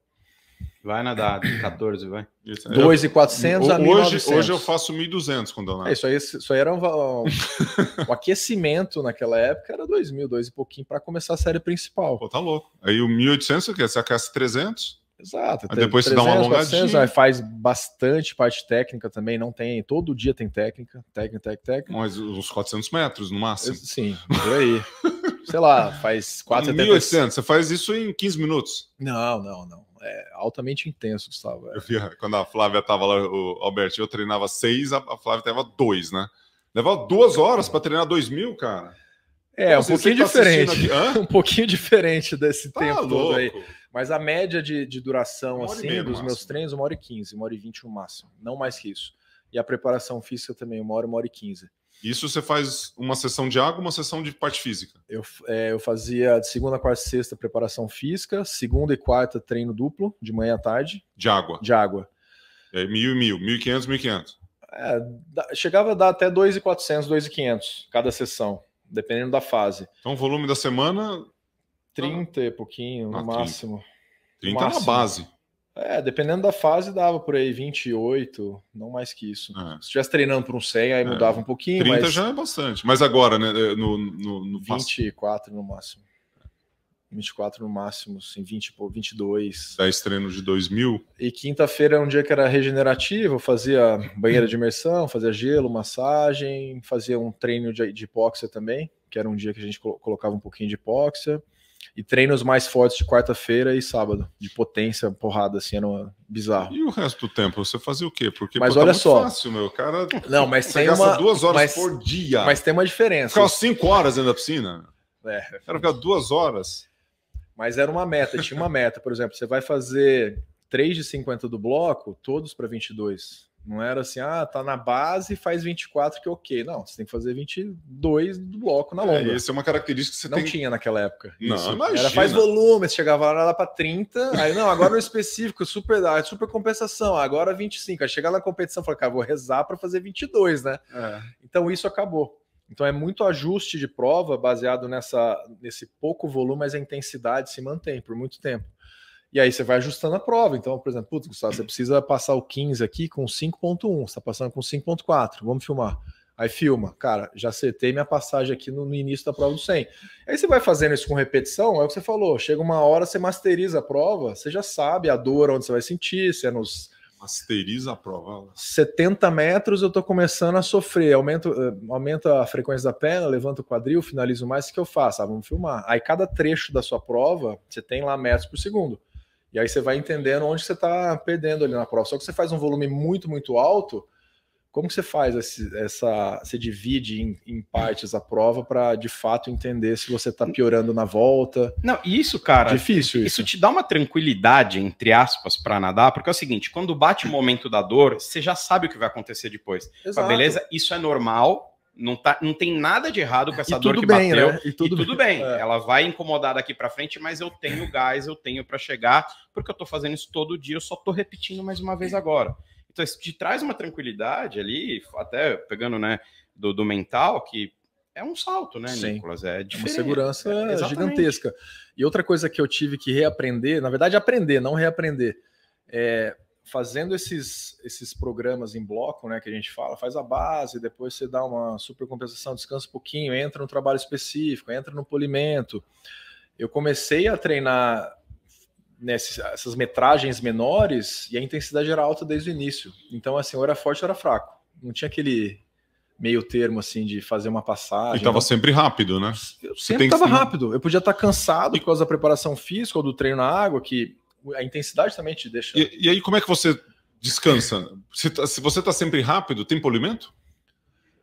Vai nadar, 14, vai. 2,400 a 1.900. Hoje, eu faço 1.200 quando eu nado. É, isso, aí, isso aí era um, um (laughs) o aquecimento naquela época era 2.000, 2 e pouquinho para começar a série principal. Pô, tá louco. Aí o 1.800 o Você aquece 300? Exato. Aí depois 300, você dá uma alongadinha. 400, faz bastante parte técnica também, não tem... Todo dia tem técnica, técnica, técnica, técnica. Mas uns 400 metros no máximo. Sim, por aí. (laughs) sei lá, faz 4 1800, você faz isso em 15 minutos? Não, não, não. É altamente intenso, Gustavo. É. Eu via, quando a Flávia tava lá, o Alberto, eu treinava 6, a Flávia tava 2, né? Levava duas horas para treinar 2 mil, cara. É, um assim, pouquinho tá diferente. (laughs) um pouquinho diferente desse tá tempo louco. todo aí. Mas a média de, de duração assim meio, dos máximo. meus treinos, uma hora e quinze, uma hora e vinte no máximo, não mais que isso. E a preparação física também, uma hora, uma hora e quinze. Isso você faz uma sessão de água, uma sessão de parte física? Eu, é, eu fazia de segunda, quarta e sexta preparação física, segunda e quarta treino duplo, de manhã à tarde. De água? De água. É, mil e mil, mil e quinhentos, mil e quinhentos. É, chegava a dar até dois e quatrocentos, dois e quinhentos cada sessão, dependendo da fase. Então o volume da semana... trinta e pouquinho, no ah, máximo. Trinta na é base. É, dependendo da fase, dava por aí 28, não mais que isso. É. Se estivesse treinando por um 100, aí é. mudava um pouquinho. 30 mas... já é bastante. Mas agora, né? Eh, no, no, no 24 no máximo. 24 no máximo, assim, 20, 22. 10 treinos de 2000. E quinta-feira é um dia que era regenerativo, fazia banheira de imersão, fazia gelo, massagem, fazia um treino de, de hipóxia também, que era um dia que a gente colocava um pouquinho de hipóxia e treinos mais fortes de quarta-feira e sábado, de potência, porrada, assim, era uma... bizarro. E o resto do tempo, você fazia o quê? Porque mas pô, tá olha tá só, fácil, meu, cara. Não, mas você tem gasta uma... duas horas mas, por dia. Mas tem uma diferença. Ficava cinco horas dentro da piscina. É. Era ficar duas horas. Mas era uma meta, tinha uma meta. Por exemplo, você vai fazer 3 de 50 do bloco, todos para 22. Não era assim, ah, tá na base, faz 24 que é ok. Não, você tem que fazer 22 do bloco na é, longa. É, isso é uma característica que você não tem... tinha naquela época. Não, isso. imagina. Era faz volume, você chegava lá, para 30, aí não, agora no específico, super, ah, super compensação, agora 25. Aí chegar na competição, fala, cara, vou rezar para fazer 22, né? É. Então isso acabou. Então é muito ajuste de prova baseado nessa, nesse pouco volume, mas a intensidade se mantém por muito tempo. E aí você vai ajustando a prova. Então, por exemplo, putz, Gustavo, você precisa passar o 15 aqui com 5.1, você está passando com 5.4, vamos filmar. Aí filma, cara, já acertei minha passagem aqui no, no, início da prova do 100. Aí você vai fazendo isso com repetição, é o que você falou, chega uma hora, você masteriza a prova, você já sabe a dor, onde você vai sentir, se é nos... Masteriza a prova. 70 metros eu tô começando a sofrer, aumento, eh, aumento a frequência da perna, levanto o quadril, finalizo mais, o que eu faço? Ah, vamos filmar. Aí cada trecho da sua prova, você tem lá metros por segundo. E aí você vai entendendo onde você está perdendo ali na prova. Só que você faz um volume muito, muito alto, como que você faz esse, essa. Você divide em, em partes a prova para de fato entender se você está piorando na volta? Não, isso, cara. Difícil isso. Isso te dá uma tranquilidade, entre aspas, para nadar, porque é o seguinte: quando bate o momento da dor, você já sabe o que vai acontecer depois. Exato. Mas beleza, isso é normal, não, tá, não tem nada de errado com essa dor que bem, bateu. Né? E tudo, e tudo bem. bem. É. Ela vai incomodar daqui para frente, mas eu tenho gás, eu tenho para chegar, porque eu estou fazendo isso todo dia, eu só estou repetindo mais uma vez agora. Então, isso te traz uma tranquilidade ali, até pegando, né, do, do mental, que é um salto, né, Sim. Nicolas? É, é uma segurança é, gigantesca. E outra coisa que eu tive que reaprender, na verdade, aprender, não reaprender, é fazendo esses, esses programas em bloco, né, que a gente fala, faz a base, depois você dá uma super compensação, descansa um pouquinho, entra no trabalho específico, entra no polimento. Eu comecei a treinar nessas metragens menores e a intensidade era alta desde o início. Então, assim, ou era forte ou era fraco. Não tinha aquele meio termo, assim, de fazer uma passagem. E então, tava então, sempre rápido, né? Eu sempre tava que... rápido. Eu podia estar cansado e... por causa da preparação física ou do treino na água, que a intensidade também te deixa. E, e aí, como é que você descansa? Se, tá, se você está sempre rápido, tem polimento?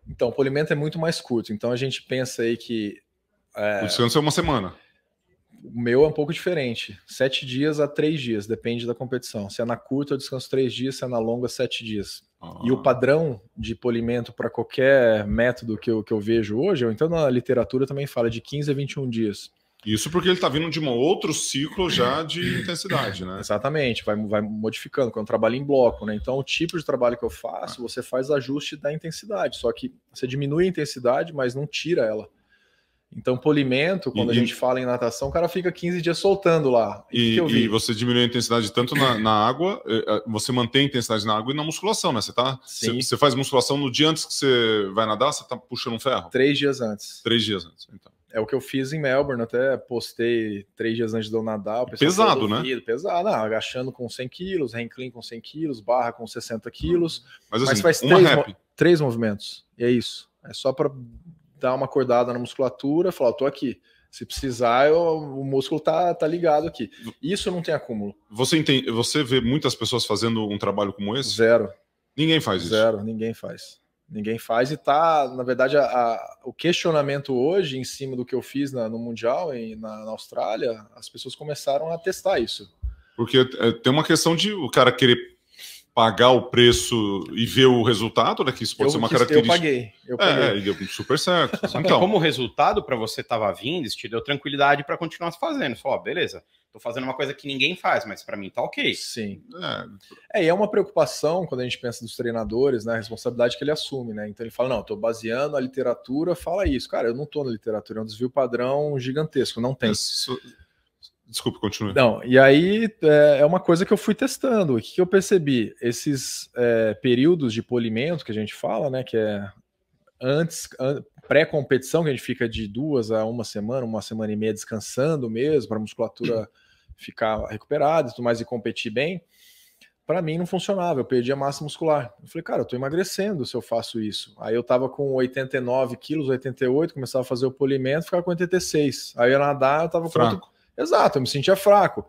Então, o polimento é muito mais curto. Então, a gente pensa aí que. É... O descanso é uma semana. O meu é um pouco diferente. Sete dias a três dias, depende da competição. Se é na curta, eu descanso três dias, se é na longa, sete dias. Ah. E o padrão de polimento para qualquer método que eu, que eu vejo hoje, ou então na literatura também fala de 15 a 21 dias. Isso porque ele está vindo de um outro ciclo já de (clears throat) intensidade, né? Exatamente, vai, vai modificando, quando trabalho em bloco, né? Então, o tipo de trabalho que eu faço, ah. você faz ajuste da intensidade, só que você diminui a intensidade, mas não tira ela. Então, polimento, quando e, a gente fala em natação, o cara fica 15 dias soltando lá. E, e, e você diminui a intensidade tanto na, na, água, eh, eh, você mantém a intensidade na água e na musculação, né? Você, tá, Você, você faz musculação no dia antes que você vai nadar, você tá puxando um ferro? Três dias antes. Três dias antes, então. É o que eu fiz em Melbourne, até postei três dias antes do Nadal. nadar. pesado, né? Ouvido, pesado, não, ah, agachando com 100 quilos, handclean com 100 quilos, barra com 60 quilos. Mas, assim, mas faz três, mo três, movimentos, e é isso. É só para dar uma acordada na musculatura, falar, eu tô aqui. Se precisar, eu, o músculo tá, tá ligado aqui. Isso não tem acúmulo. Você, entende, você vê muitas pessoas fazendo um trabalho como esse? Zero. Ninguém faz Zero, isso? Zero, ninguém faz ninguém faz e tá, na verdade, a, a, o questionamento hoje em cima do que eu fiz na, no Mundial na, na, Austrália, as pessoas começaram a testar isso. Porque eh, tem uma questão de o cara querer pagar o preço e ver o resultado, né? Que isso pode eu ser uma característica. Eu paguei, eu é, paguei. É, e deu super certo. então, como resultado para você estava vindo, isso te deu tranquilidade para continuar fazendo. Só, ó, beleza. Tô fazendo uma coisa que ninguém faz, mas para mim tá ok. Sim. É. é, e é uma preocupação quando a gente pensa dos treinadores, né? A responsabilidade que ele assume, né? Então ele fala: não, tô baseando a literatura, fala isso. Cara, eu não tô na literatura, é um desvio padrão gigantesco, não tem. Isso, Desculpa, continue. Não, e aí é, é uma coisa que eu fui testando. O que, que eu percebi? Esses é, períodos de polimento que a gente fala, né? Que é antes, an pré-competição, que a gente fica de duas a uma semana, uma semana e meia descansando mesmo, para a musculatura (clears throat) ficar recuperada e tudo mais e competir bem. Para mim não funcionava, eu perdi a massa muscular. Eu falei, cara, eu tô emagrecendo se eu faço isso. Aí eu tava com 89 quilos, 88, começava a fazer o polimento, ficava com 86. Aí eu ia nadar, eu tava Franco. Outro Exato, eu me sentia fraco.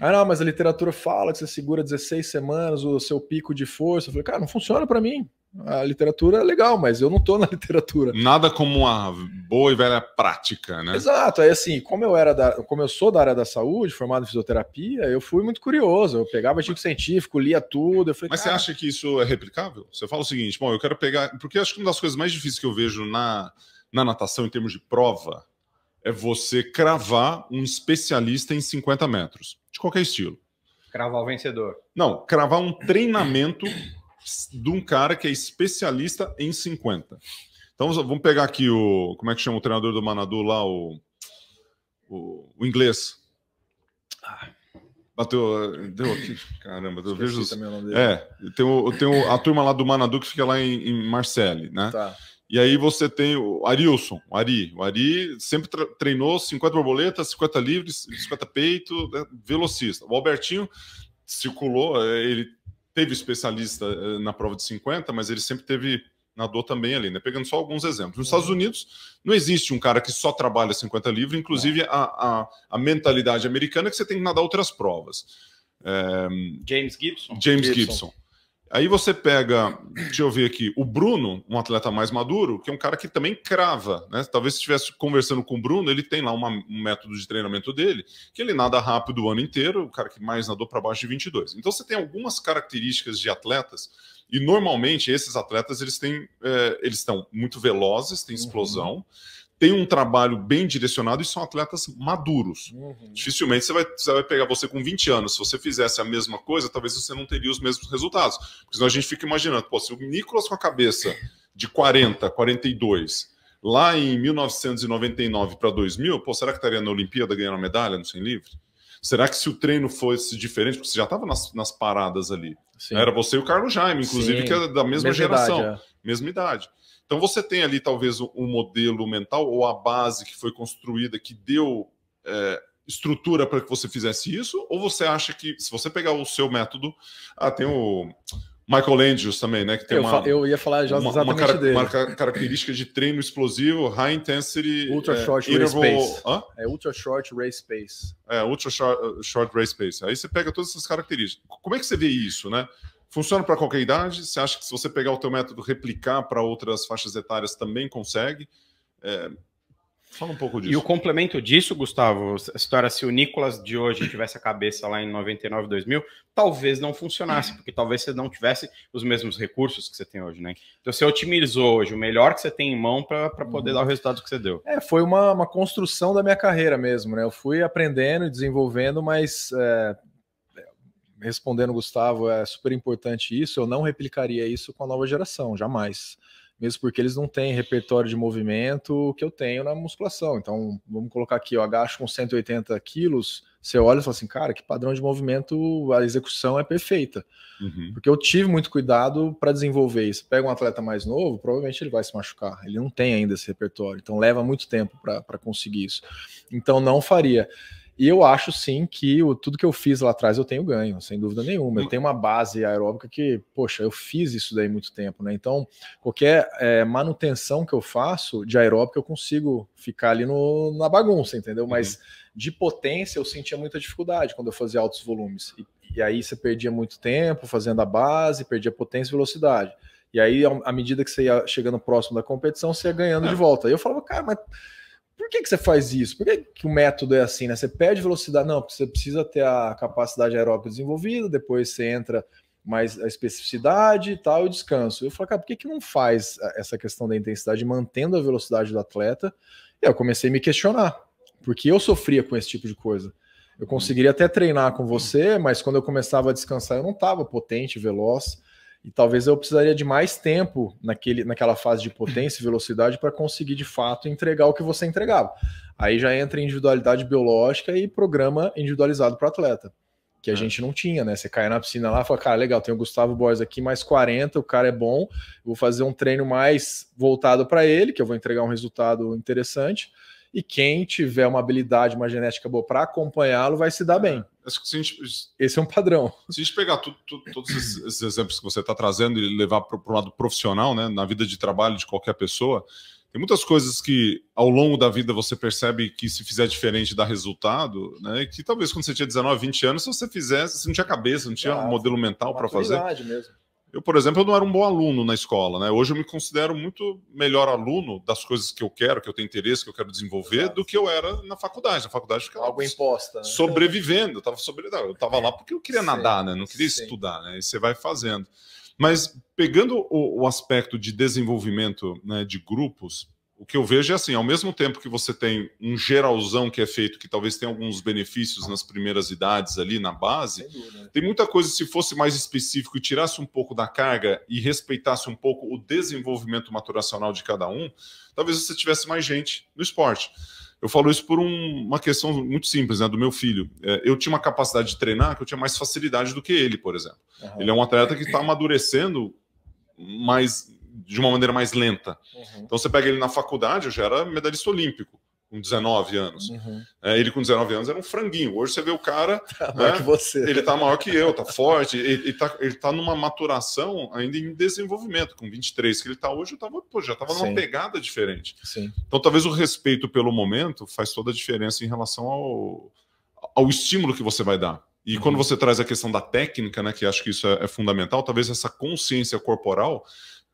Ah, não, mas a literatura fala que você segura 16 semanas o seu pico de força. Eu falei, cara, não funciona para mim. A literatura é legal, mas eu não tô na (laughs) literatura. Nada como uma boa e velha prática, né? Exato. Aí assim, como eu era da, como eu sou da área da saúde, formado em fisioterapia, eu fui muito curioso. Eu pegava artigo científico, lia tudo. Falei, mas cara... você acha que isso é replicável? Você fala o seguinte, bom, eu quero pegar. Porque acho que uma das coisas mais difíceis que eu vejo na, na natação em termos de prova é você cravar um especialista em 50 metros, de qualquer estilo. Cravar o vencedor. Não, cravar um treinamento de um cara que é especialista em 50. Então vamos pegar aqui o. Como é que chama o treinador do Manadu lá? O, o, o inglês. Ah. Bateu. Deu aqui. Caramba, eu vejo. Os, é, tem, o, tem o, a turma lá do Manadu que fica lá em, em né? Tá. E aí você tem o Arilson, o Ari. O Ari sempre treinou 50 borboletas, 50 livres, 50 peito, né? velocista. O Albertinho circulou, é, ele teve especialista é, na prova de 50, mas ele sempre teve nadou também ali, né? Pegando só alguns exemplos. Nos é. Estados uhum. Unidos, não existe um cara que só trabalha 50 livre, inclusive é. a, a, a, mentalidade americana é que você tem que nadar outras provas. É... James Gibson. James Gibson. Gibson Aí você pega, deixa eu ver aqui, o Bruno, um atleta mais maduro, que é um cara que também crava, né? Talvez se estivesse conversando com o Bruno, ele tem lá uma, um método de treinamento dele, que ele nada rápido o ano inteiro, o cara que mais nadou para baixo de 22. Então você tem algumas características de atletas, e normalmente esses atletas eles têm, é, eles estão muito velozes, têm uhum. explosão, uhum tem um trabalho bem direcionado e são atletas maduros. Uhum. Dificilmente você vai, você vai pegar você com 20 anos. Se você fizesse a mesma coisa, talvez você não teria os mesmos resultados. Porque senão a gente fica imaginando, pô, se o Nicolas com a cabeça de 40, 42, lá em 1999 para 2000, pô, será que estaria na Olimpíada ganhando medalha no 100 livre? Será que se o treino fosse diferente, porque você já estava nas, nas, paradas ali. Sim. Era você e o Carlos Jaime, inclusive, Sim. que é da mesma, mesma geração, idade, é. mesma idade. Então você tem ali talvez um modelo mental ou a base que foi construída que deu é, estrutura para que você fizesse isso, ou você acha que se você pegar o seu método, ah, tem o Michael Andrews também, né? Que tem eu, uma, eu ia falar já uma, uma, cara, uma, característica de treino explosivo, high intensity, ultra é, short interval, race pace. Hã? É ultra short race pace. É ultra short, short race pace. Aí você pega todas essas características. Como é que você vê isso, né? Funciona para qualquer idade? Você acha que se você pegar o teu método replicar para outras faixas etárias também consegue? É... Fala um pouco disso. E o complemento disso, Gustavo, a história se o Nicolas de hoje tivesse a cabeça lá em 99, 2000, talvez não funcionasse, porque talvez você não tivesse os mesmos recursos que você tem hoje, né? Então você otimizou hoje o melhor que você tem em mão para poder uhum. dar o resultado que você deu. É, foi uma, uma construção da minha carreira mesmo, né? Eu fui aprendendo e desenvolvendo, mas é respondendo Gustavo, é super importante isso. Eu não replicaria isso com a nova geração, jamais. Mesmo porque eles não têm repertório de movimento que eu tenho na musculação. Então, vamos colocar aqui, eu agacho com 180 quilos, você olha e fala assim, cara, que padrão de movimento, a execução é perfeita. Uhum. Porque eu tive muito cuidado para desenvolver isso. Pega um atleta mais novo, provavelmente ele vai se machucar. Ele não tem ainda esse repertório. Então, leva muito tempo para conseguir isso. Então, não faria. E eu acho sim que o, tudo que eu fiz lá atrás eu tenho ganho, sem dúvida nenhuma. Eu tenho uma base aeróbica que, poxa, eu fiz isso daí muito tempo, né? Então, qualquer é, manutenção que eu faço de aeróbica, eu consigo ficar ali no, na bagunça, entendeu? Mas uhum. de potência eu sentia muita dificuldade quando eu fazia altos volumes. E, e aí você perdia muito tempo fazendo a base, perdia potência e velocidade. E aí, à medida que você ia chegando próximo da competição, você ia ganhando de é. volta. Aí eu falava, cara, mas por que, que você faz isso? Por que, que o método é assim, né? Você perde velocidade. Não, Porque você precisa ter a capacidade aeróbica desenvolvida, depois você entra mais a especificidade e tal, e descanso. Eu falei, cara, por que, que não faz essa questão da intensidade mantendo a velocidade do atleta? E eu comecei a me questionar, porque eu sofria com esse tipo de coisa. Eu uhum. conseguiria até treinar com você, mas quando eu começava a descansar, eu não estava potente, veloz. E talvez eu precisaria de mais tempo naquele, naquela fase de potência e velocidade para conseguir de fato entregar o que você entregava. Aí já entra individualidade biológica e programa individualizado para atleta, que a é. gente não tinha, né? Você cai na piscina lá e fala, cara, legal, tem o Gustavo Borges aqui, mais 40, o cara é bom, vou fazer um treino mais voltado para ele, que eu vou entregar um resultado interessante e quem tiver uma habilidade, uma genética boa para acompanhá-lo, vai se dar bem. É. Gente, Esse é um padrão. Se a gente pegar todos esses, exemplos que você está trazendo e levar para o lado profissional, né, na vida de trabalho de qualquer pessoa, tem muitas coisas que ao longo da vida você percebe que se fizer diferente dá resultado, né? que talvez quando você tinha 19, 20 anos, se você fizesse, você não tinha cabeça, não tinha um ah, modelo mental para fazer. mesmo. Eu, por exemplo, eu não era um bom aluno na escola, né? Hoje eu me considero muito melhor aluno das coisas que eu quero, que eu tenho interesse, que eu quero desenvolver, Exato. do que eu era na faculdade. Na faculdade eu algo imposta, né? sobrevivendo. Eu tava sobrevivendo. Eu tava lá porque eu queria sim, nadar, né? Não queria sim. estudar, né? E você vai fazendo. Mas pegando o, o aspecto de desenvolvimento né, de grupos, o que eu vejo é assim: ao mesmo tempo que você tem um geralzão que é feito, que talvez tenha alguns benefícios nas primeiras idades ali na base, tem muita coisa. Se fosse mais específico e tirasse um pouco da carga e respeitasse um pouco o desenvolvimento maturacional de cada um, talvez você tivesse mais gente no esporte. Eu falo isso por um, uma questão muito simples, né? Do meu filho. É, eu tinha uma capacidade de treinar que eu tinha mais facilidade do que ele, por exemplo. Uhum. Ele é um atleta que está amadurecendo mais de uma maneira mais lenta. Uhum. Então você pega ele na faculdade, eu já era medalhista olímpico com 19 anos. Uhum. É, ele com 19 anos era um franguinho. Hoje você vê o cara. (laughs) Tá maior né, que você. Ele tá maior que eu, tá forte. Ele, ele, tá, ele tá numa maturação ainda em desenvolvimento. Com 23 que ele tá hoje, eu tava, pô, já tava Sim. numa pegada diferente. Sim. Então talvez o respeito pelo momento faz toda a diferença em relação ao, ao estímulo que você vai dar. E uhum. quando você traz a questão da técnica, né, que acho que isso é, é fundamental, talvez essa consciência corporal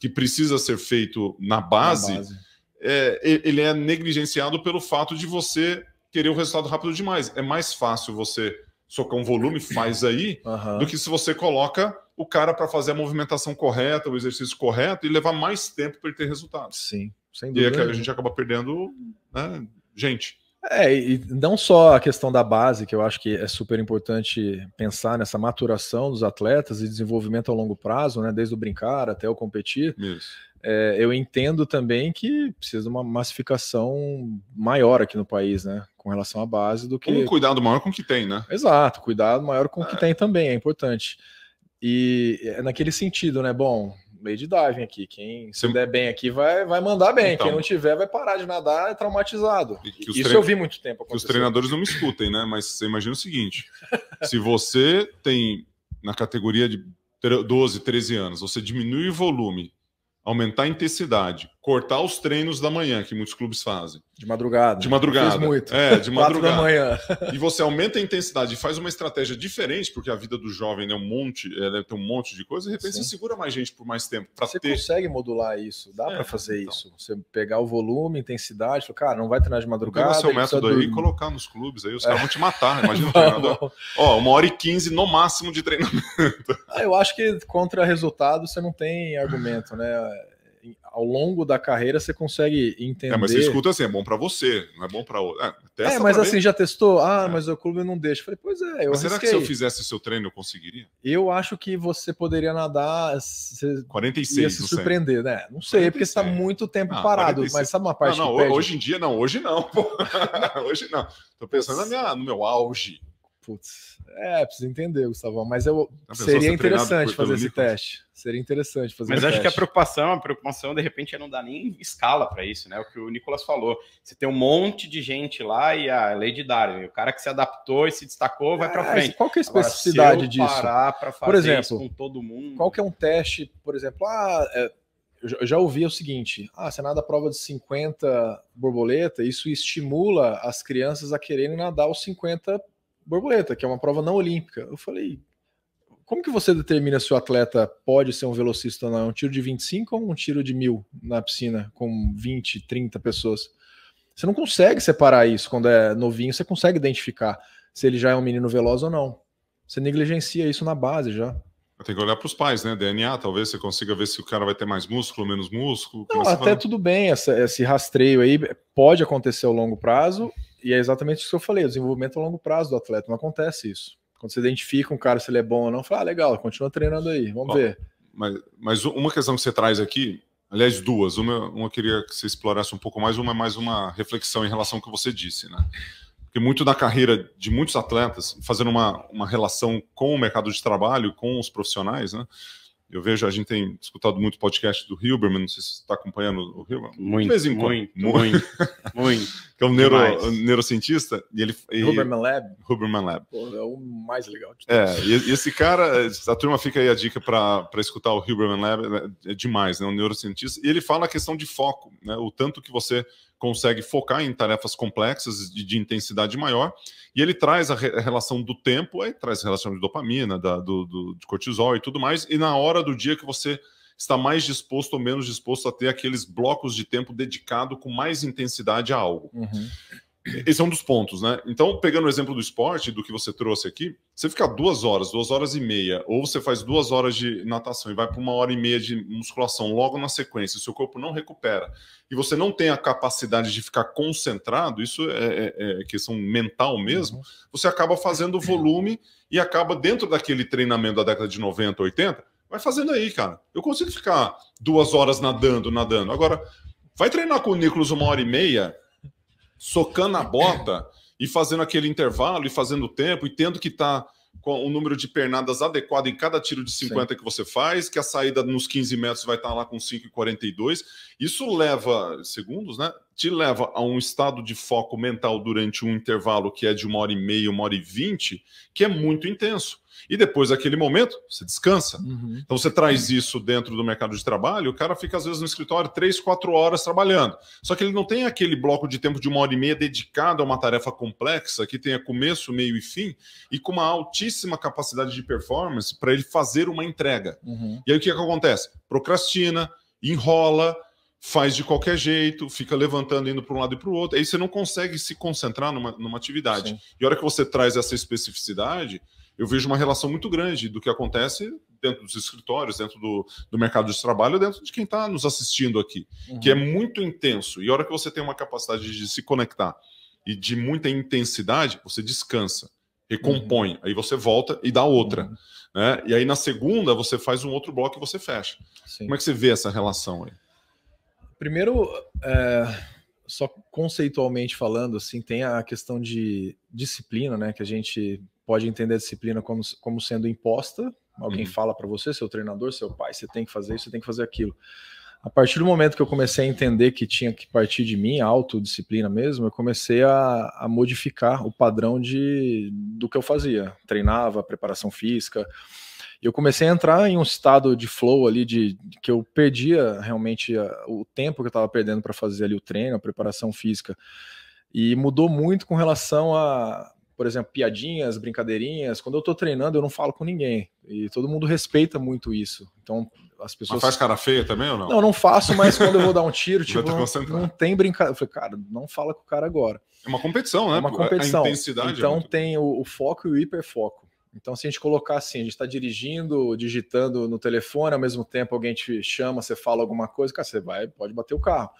que precisa ser feito na base, na base. É, ele é negligenciado pelo fato de você querer o resultado rápido demais. É mais fácil você socar um volume, faz aí, uhum. do que se você coloca o cara para fazer a movimentação correta, o exercício correto e levar mais tempo para ele ter resultado. Sim, sem dúvida. E aí é a gente acaba perdendo né, gente. É, e não só a questão da base, que eu acho que é super importante pensar nessa maturação dos atletas e desenvolvimento ao longo prazo, né? Desde o brincar até o competir. É, eu entendo também que precisa de uma massificação maior aqui no país, né? Com relação à base do que. Um cuidado maior com o que tem, né? Exato, cuidado maior com o é. que tem também, é importante. E é naquele sentido, né? Bom, meio de diving aqui. Quem se der bem aqui vai, vai mandar bem. Então, Quem não tiver vai parar de nadar é traumatizado. Isso eu vi muito tempo Que os treinadores não me escutem, né? Mas você imagina o seguinte: se você tem na categoria de 12, 13 anos, você diminui o volume, aumentar a intensidade, cortar os treinos da manhã, que muitos clubes fazem. De madrugada. De madrugada. faz muito. É, de madrugada. da manhã. e você aumenta a intensidade e faz uma estratégia diferente, porque a vida do jovem é um monte, ela tem um monte de coisa, e de repente Sim. você segura mais gente por mais tempo. Você ter... consegue modular isso, dá é, para fazer então. isso. Você pegar o volume, intensidade, falar, cara, não vai treinar de madrugada. Pega seu método aí e colocar nos clubes, aí os é. caras vão te matar, imagina (laughs) o treinador. Ó, uma hora e quinze no máximo de treinamento. ah, eu acho que contra resultado você não tem argumento, né? ao longo da carreira você consegue entender. É, mas você escuta assim, é bom para você, não é bom para outro. É, é, mas assim, já testou? Ah, é. mas o clube não deixa. falei, pois é, eu mas será que se eu fizesse seu treino eu conseguiria? Eu acho que você poderia nadar. Você 46. Ia se surpreender, né? Não sei, é porque está muito tempo ah, parado. 46. Mas sabe uma parte não, não, Hoje em dia, não, hoje não. (laughs) hoje não. Tô pensando na minha, no meu auge. Putz, é, preciso entender, Gustavão, mas eu seria interessante fazer esse teste. Seria interessante fazer Mas acho teste. que a preocupação, a preocupação, de repente, é não dar nem escala para isso, né? O que o Nicolas falou. Você tem um monte de gente lá e a lei de Darwin, o cara que se adaptou e se destacou vai para é, frente. É, qual que é a especificidade Agora, disso? Parar para fazer por exemplo, com todo mundo. Qual que é um teste, por exemplo, ah, é, eu já ouvi o seguinte: ah, você nada a prova de 50 borboleta, isso estimula as crianças a quererem nadar os 50 borboleta, que é uma prova não olímpica. Eu falei, como que você determina se o atleta pode ser um velocista ou não? É um tiro de 25 ou um tiro de mil na piscina com 20, 30 pessoas? Você não consegue separar isso quando é novinho, você consegue identificar se ele já é um menino veloz ou não. Você negligencia isso na base já. Tem que olhar para os pais, né? DNA, talvez você consiga ver se o cara vai ter mais músculo, menos músculo. Não, até tudo bem, essa, esse rastreio aí pode acontecer ao longo prazo e é exatamente isso que eu falei, o desenvolvimento a longo prazo do atleta, não acontece isso. Quando você identifica um cara se ele é bom ou não, fala, ah, legal, continua treinando aí, vamos Ó, ver. Mas, mas uma questão que você traz aqui, aliás, duas. Uma, uma eu queria que você explorasse um pouco mais, uma é mais uma reflexão em relação ao que você disse, né? Porque muito da carreira de muitos atletas, fazendo uma, uma relação com o mercado de trabalho, com os profissionais, né? Eu vejo, a gente tem escutado muito podcast do Hilberman, não sei se você está acompanhando o Hilberman. Muito, de vez em quando. muito, muito, (laughs) muito. que é um, neuro, um neurocientista. E ele, e, Huberman Lab. Huberman Lab. Pô, é o mais legal de é, todos. É, e, e, esse cara, a turma fica aí a dica para escutar o Huberman Lab, é, é demais, né? Um neurocientista. E ele fala a questão de foco, né? O tanto que você consegue focar em tarefas complexas de, de intensidade maior, e ele traz a, re, a, relação do tempo, aí traz a relação de dopamina, da, do, do, de cortisol e tudo mais, e na hora do dia que você está mais disposto ou menos disposto a ter aqueles blocos de tempo dedicado com mais intensidade a algo. Uhum esse é um dos pontos, né? Então, pegando o exemplo do esporte, do que você trouxe aqui, você fica duas horas, duas horas e meia, ou você faz duas horas de natação e vai para uma hora e meia de musculação logo na sequência, seu corpo não recupera e você não tem a capacidade de ficar concentrado, isso é, é, é questão mental mesmo, uhum. você acaba fazendo volume e acaba dentro daquele treinamento da década de 90, 80, vai fazendo aí, cara. Eu consigo ficar duas horas nadando, nadando. Agora, vai treinar com o Nicolas uma hora e meia socando a bota e fazendo aquele intervalo e fazendo tempo e tendo que estar tá com o número de pernadas adequado em cada tiro de 50 Sim. que você faz, que a saída nos 15 metros vai estar tá lá com 5,42. Isso leva, segundos, né? Te leva a um estado de foco mental durante um intervalo que é de uma hora e meia, uma hora e vinte, que é muito intenso. E depois daquele momento, você descansa. Uhum. Então você traz isso dentro do mercado de trabalho, o cara fica às vezes no escritório três, quatro horas trabalhando. Só que ele não tem aquele bloco de tempo de uma hora e meia dedicado a uma tarefa complexa, que tenha começo, meio e fim, e com uma altíssima capacidade de performance para ele fazer uma entrega. Uhum. E aí o que, é que acontece? Procrastina, enrola, faz de qualquer jeito, fica levantando, indo para um lado e para o outro, aí você não consegue se concentrar numa, numa atividade. Sim. E a hora que você traz essa especificidade, eu vejo uma relação muito grande do que acontece dentro dos escritórios, dentro do, do mercado de trabalho, dentro de quem está nos assistindo aqui, uhum. que é muito intenso. E a hora que você tem uma capacidade de se conectar e de muita intensidade, você descansa, recompõe, uhum. aí você volta e dá outra. Uhum. Né? E aí na segunda você faz um outro bloco e você fecha. Sim. Como é que você vê essa relação aí? Primeiro, é, só conceitualmente falando, assim, tem a questão de disciplina, né? Que a gente pode entender a disciplina como, como sendo imposta. Alguém uhum. fala para você, seu treinador, seu pai, você tem que fazer isso, você tem que fazer aquilo. A partir do momento que eu comecei a entender que tinha que partir de mim, autodisciplina mesmo, eu comecei a, a modificar o padrão de, do que eu fazia. Treinava, preparação física. E eu comecei a entrar em um estado de flow ali, de, que eu perdia realmente o tempo que eu estava perdendo para fazer ali o treino, a preparação física. E mudou muito com relação a por exemplo, piadinhas, brincadeirinhas. Quando eu estou treinando, eu não falo com ninguém. E todo mundo respeita muito isso. Então, as pessoas. Mas faz cara feia também ou não? Não, não faço, mas quando eu vou dar um tiro, (laughs) tipo, não, não, tem brincadeira. Eu falei, cara, não fala com o cara agora. É uma competição, né? É uma competição. A intensidade é então, é muito... tem o, o foco e o hiperfoco. Então, se a gente colocar assim, a gente está dirigindo, digitando no telefone, ao mesmo tempo alguém te chama, você fala alguma coisa, cara, você vai, pode bater o carro.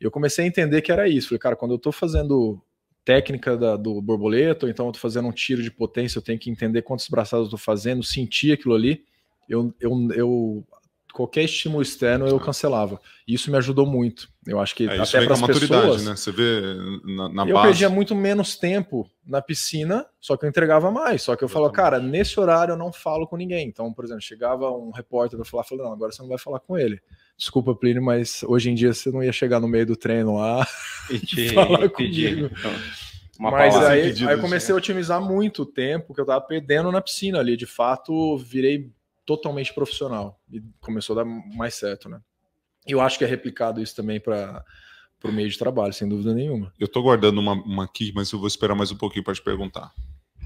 E eu comecei a entender que era isso. Falei, cara, quando eu estou fazendo técnica da, do borboleta, ou então eu tô fazendo um tiro de potência, eu tenho que entender quantos braçadas eu tô fazendo, sentir aquilo ali. Eu, eu, eu qualquer estímulo externo eu tá. cancelava. Isso me ajudou muito. Eu acho que é, até para as pessoas, né? Você vê na, na eu base. perdia muito menos tempo na piscina, só que eu entregava mais. Só que eu falava, cara, nesse horário eu não falo com ninguém. Então, por exemplo, chegava um repórter para falar, falando, não, agora você não vai falar com ele desculpa, Plínio, mas hoje em dia você não ia chegar no meio do treino lá e (laughs) falar comigo. Então, mas aí, aí, eu comecei né? a otimizar muito o tempo que eu tava perdendo na piscina ali. De fato, virei totalmente profissional e começou a dar mais certo, né? Eu acho que é replicado isso também para o meio de trabalho, sem dúvida nenhuma. Eu tô guardando uma, uma aqui, mas eu vou esperar mais um pouquinho para te perguntar.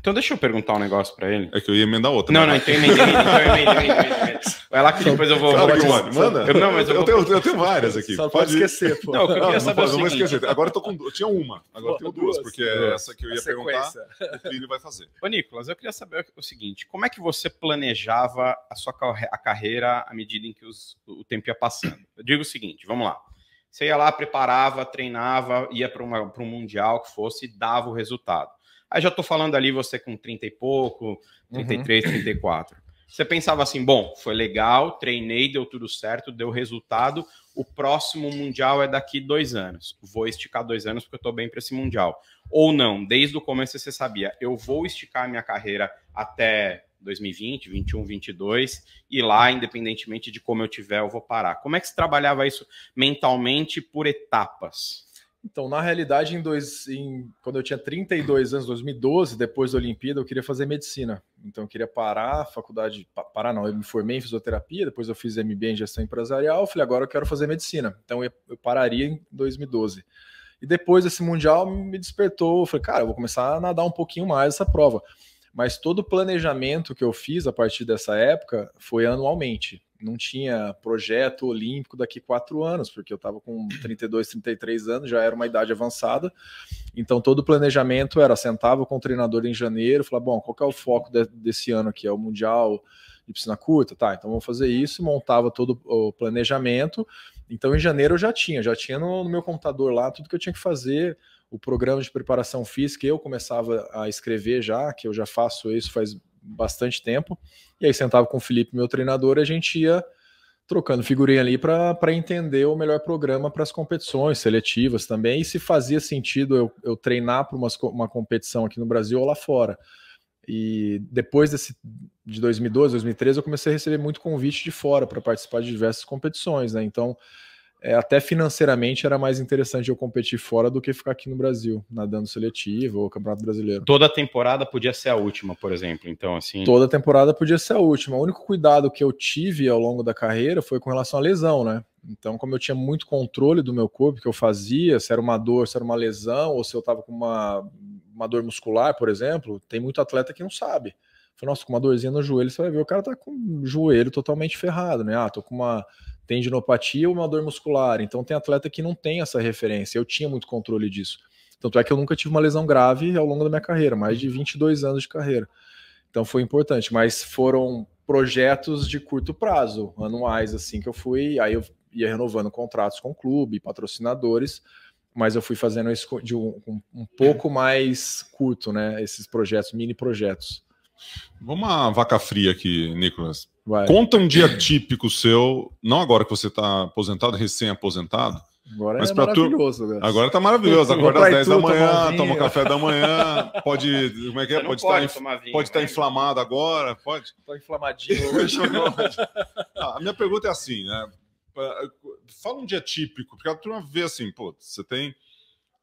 Então deixa eu perguntar um negócio pra ele. É que eu ia emendar outra. Não, não, então emendei, então, então, então emendei, Vai lá que então, depois eu vou... Claro que manda, manda. Eu, não, mas eu, eu, tenho, eu tenho várias aqui. Só pode, esquecer, pô. Não, eu queria não, saber não, não esquecer. Agora eu tô com... Eu tinha uma, agora pô, tenho duas, duas, porque é essa que eu ia perguntar, o Plínio vai fazer. Ô, Nicolas, eu queria saber o seguinte, como é que você planejava a sua a carreira à medida em que os, o tempo ia passando? Eu digo o seguinte, vamos lá. Você ia lá, preparava, treinava, ia para um mundial que fosse e dava o resultado Aí já estou falando ali você com 30 e pouco, 33, uhum. 34. Você pensava assim, bom, foi legal, treinei, deu tudo certo, deu resultado. O próximo mundial é daqui dois anos. Vou esticar dois anos porque eu estou bem para esse mundial. Ou não, desde o começo você sabia, eu vou esticar minha carreira até 2020, 21, 22 e lá, independentemente de como eu tiver, eu vou parar. Como é que se trabalhava isso mentalmente por etapas? Então, na realidade, em dois, em, quando eu tinha 32 anos, 2012, depois da Olimpíada, eu queria fazer medicina. Então, eu queria parar a faculdade, parar não, eu me formei em fisioterapia, depois eu fiz MBA em gestão empresarial, falei, agora eu quero fazer medicina. Então, eu, eu pararia em 2012. E depois desse Mundial, me despertou, falei, cara, eu vou começar a nadar um pouquinho mais essa prova. Mas todo o planejamento que eu fiz a partir dessa época foi anualmente não tinha projeto olímpico daqui quatro anos, porque eu estava com 32, 33 anos, já era uma idade avançada. Então, todo o planejamento era: sentava com o treinador em janeiro, falava, bom, qual é o foco de, desse ano aqui? É o Mundial de Piscina Curta? Tá, então vamos fazer isso. Montava todo o planejamento. Então, em janeiro eu já tinha, já tinha no, no meu computador lá tudo que eu tinha que fazer. O programa de preparação física eu começava a escrever já, que eu já faço isso faz bastante tempo. E aí sentava com o Felipe, meu treinador, e a gente ia trocando figurinha ali para entender o melhor programa para as competições seletivas também. E se fazia sentido eu, eu treinar para uma competição aqui no Brasil ou lá fora. E depois desse, de 2012, 2013, eu comecei a receber muito convite de fora para participar de diversas competições, né? Então é, até financeiramente era mais interessante eu competir fora do que ficar aqui no Brasil, nadando seletivo ou campeonato brasileiro. Toda temporada podia ser a última, por exemplo. Então, assim. Toda temporada podia ser a última. O único cuidado que eu tive ao longo da carreira foi com relação à lesão, né? Então, como eu tinha muito controle do meu corpo, que eu fazia, se era uma dor, se era uma lesão, ou se eu tava com uma, uma dor muscular, por exemplo, tem muito atleta que não sabe. Falei, nossa, com uma dorzinha no joelho, você vai ver, o cara tá com o joelho totalmente ferrado, né? Ah, tô com uma tendinopatia ou uma dor muscular. Então tem atleta que não tem essa referência. Eu tinha muito controle disso. Tanto é que eu nunca tive uma lesão grave ao longo da minha carreira, mais de 22 anos de carreira. Então foi importante, mas foram projetos de curto prazo, anuais assim que eu fui, aí eu ia renovando contratos com o clube, patrocinadores, mas eu fui fazendo isso de um, um, pouco mais curto, né, esses projetos, mini projetos. Vamos uma vaca fria aqui, Nicolas. Vai. Conta um dia típico seu, não agora que você está aposentado, recém-aposentado. Agora mas é maravilhoso. Tu... Né? Agora está maravilhoso. (laughs) Acorda às 10 tu, da manhã, toma um café da manhã, pode. Como é que é? Pode estar, inf... vinho, pode estar né? inflamado agora, pode. Estou inflamadinho (laughs) ah, a minha pergunta é assim, né? Fala um dia típico, porque a turma vê assim, pô, você tem.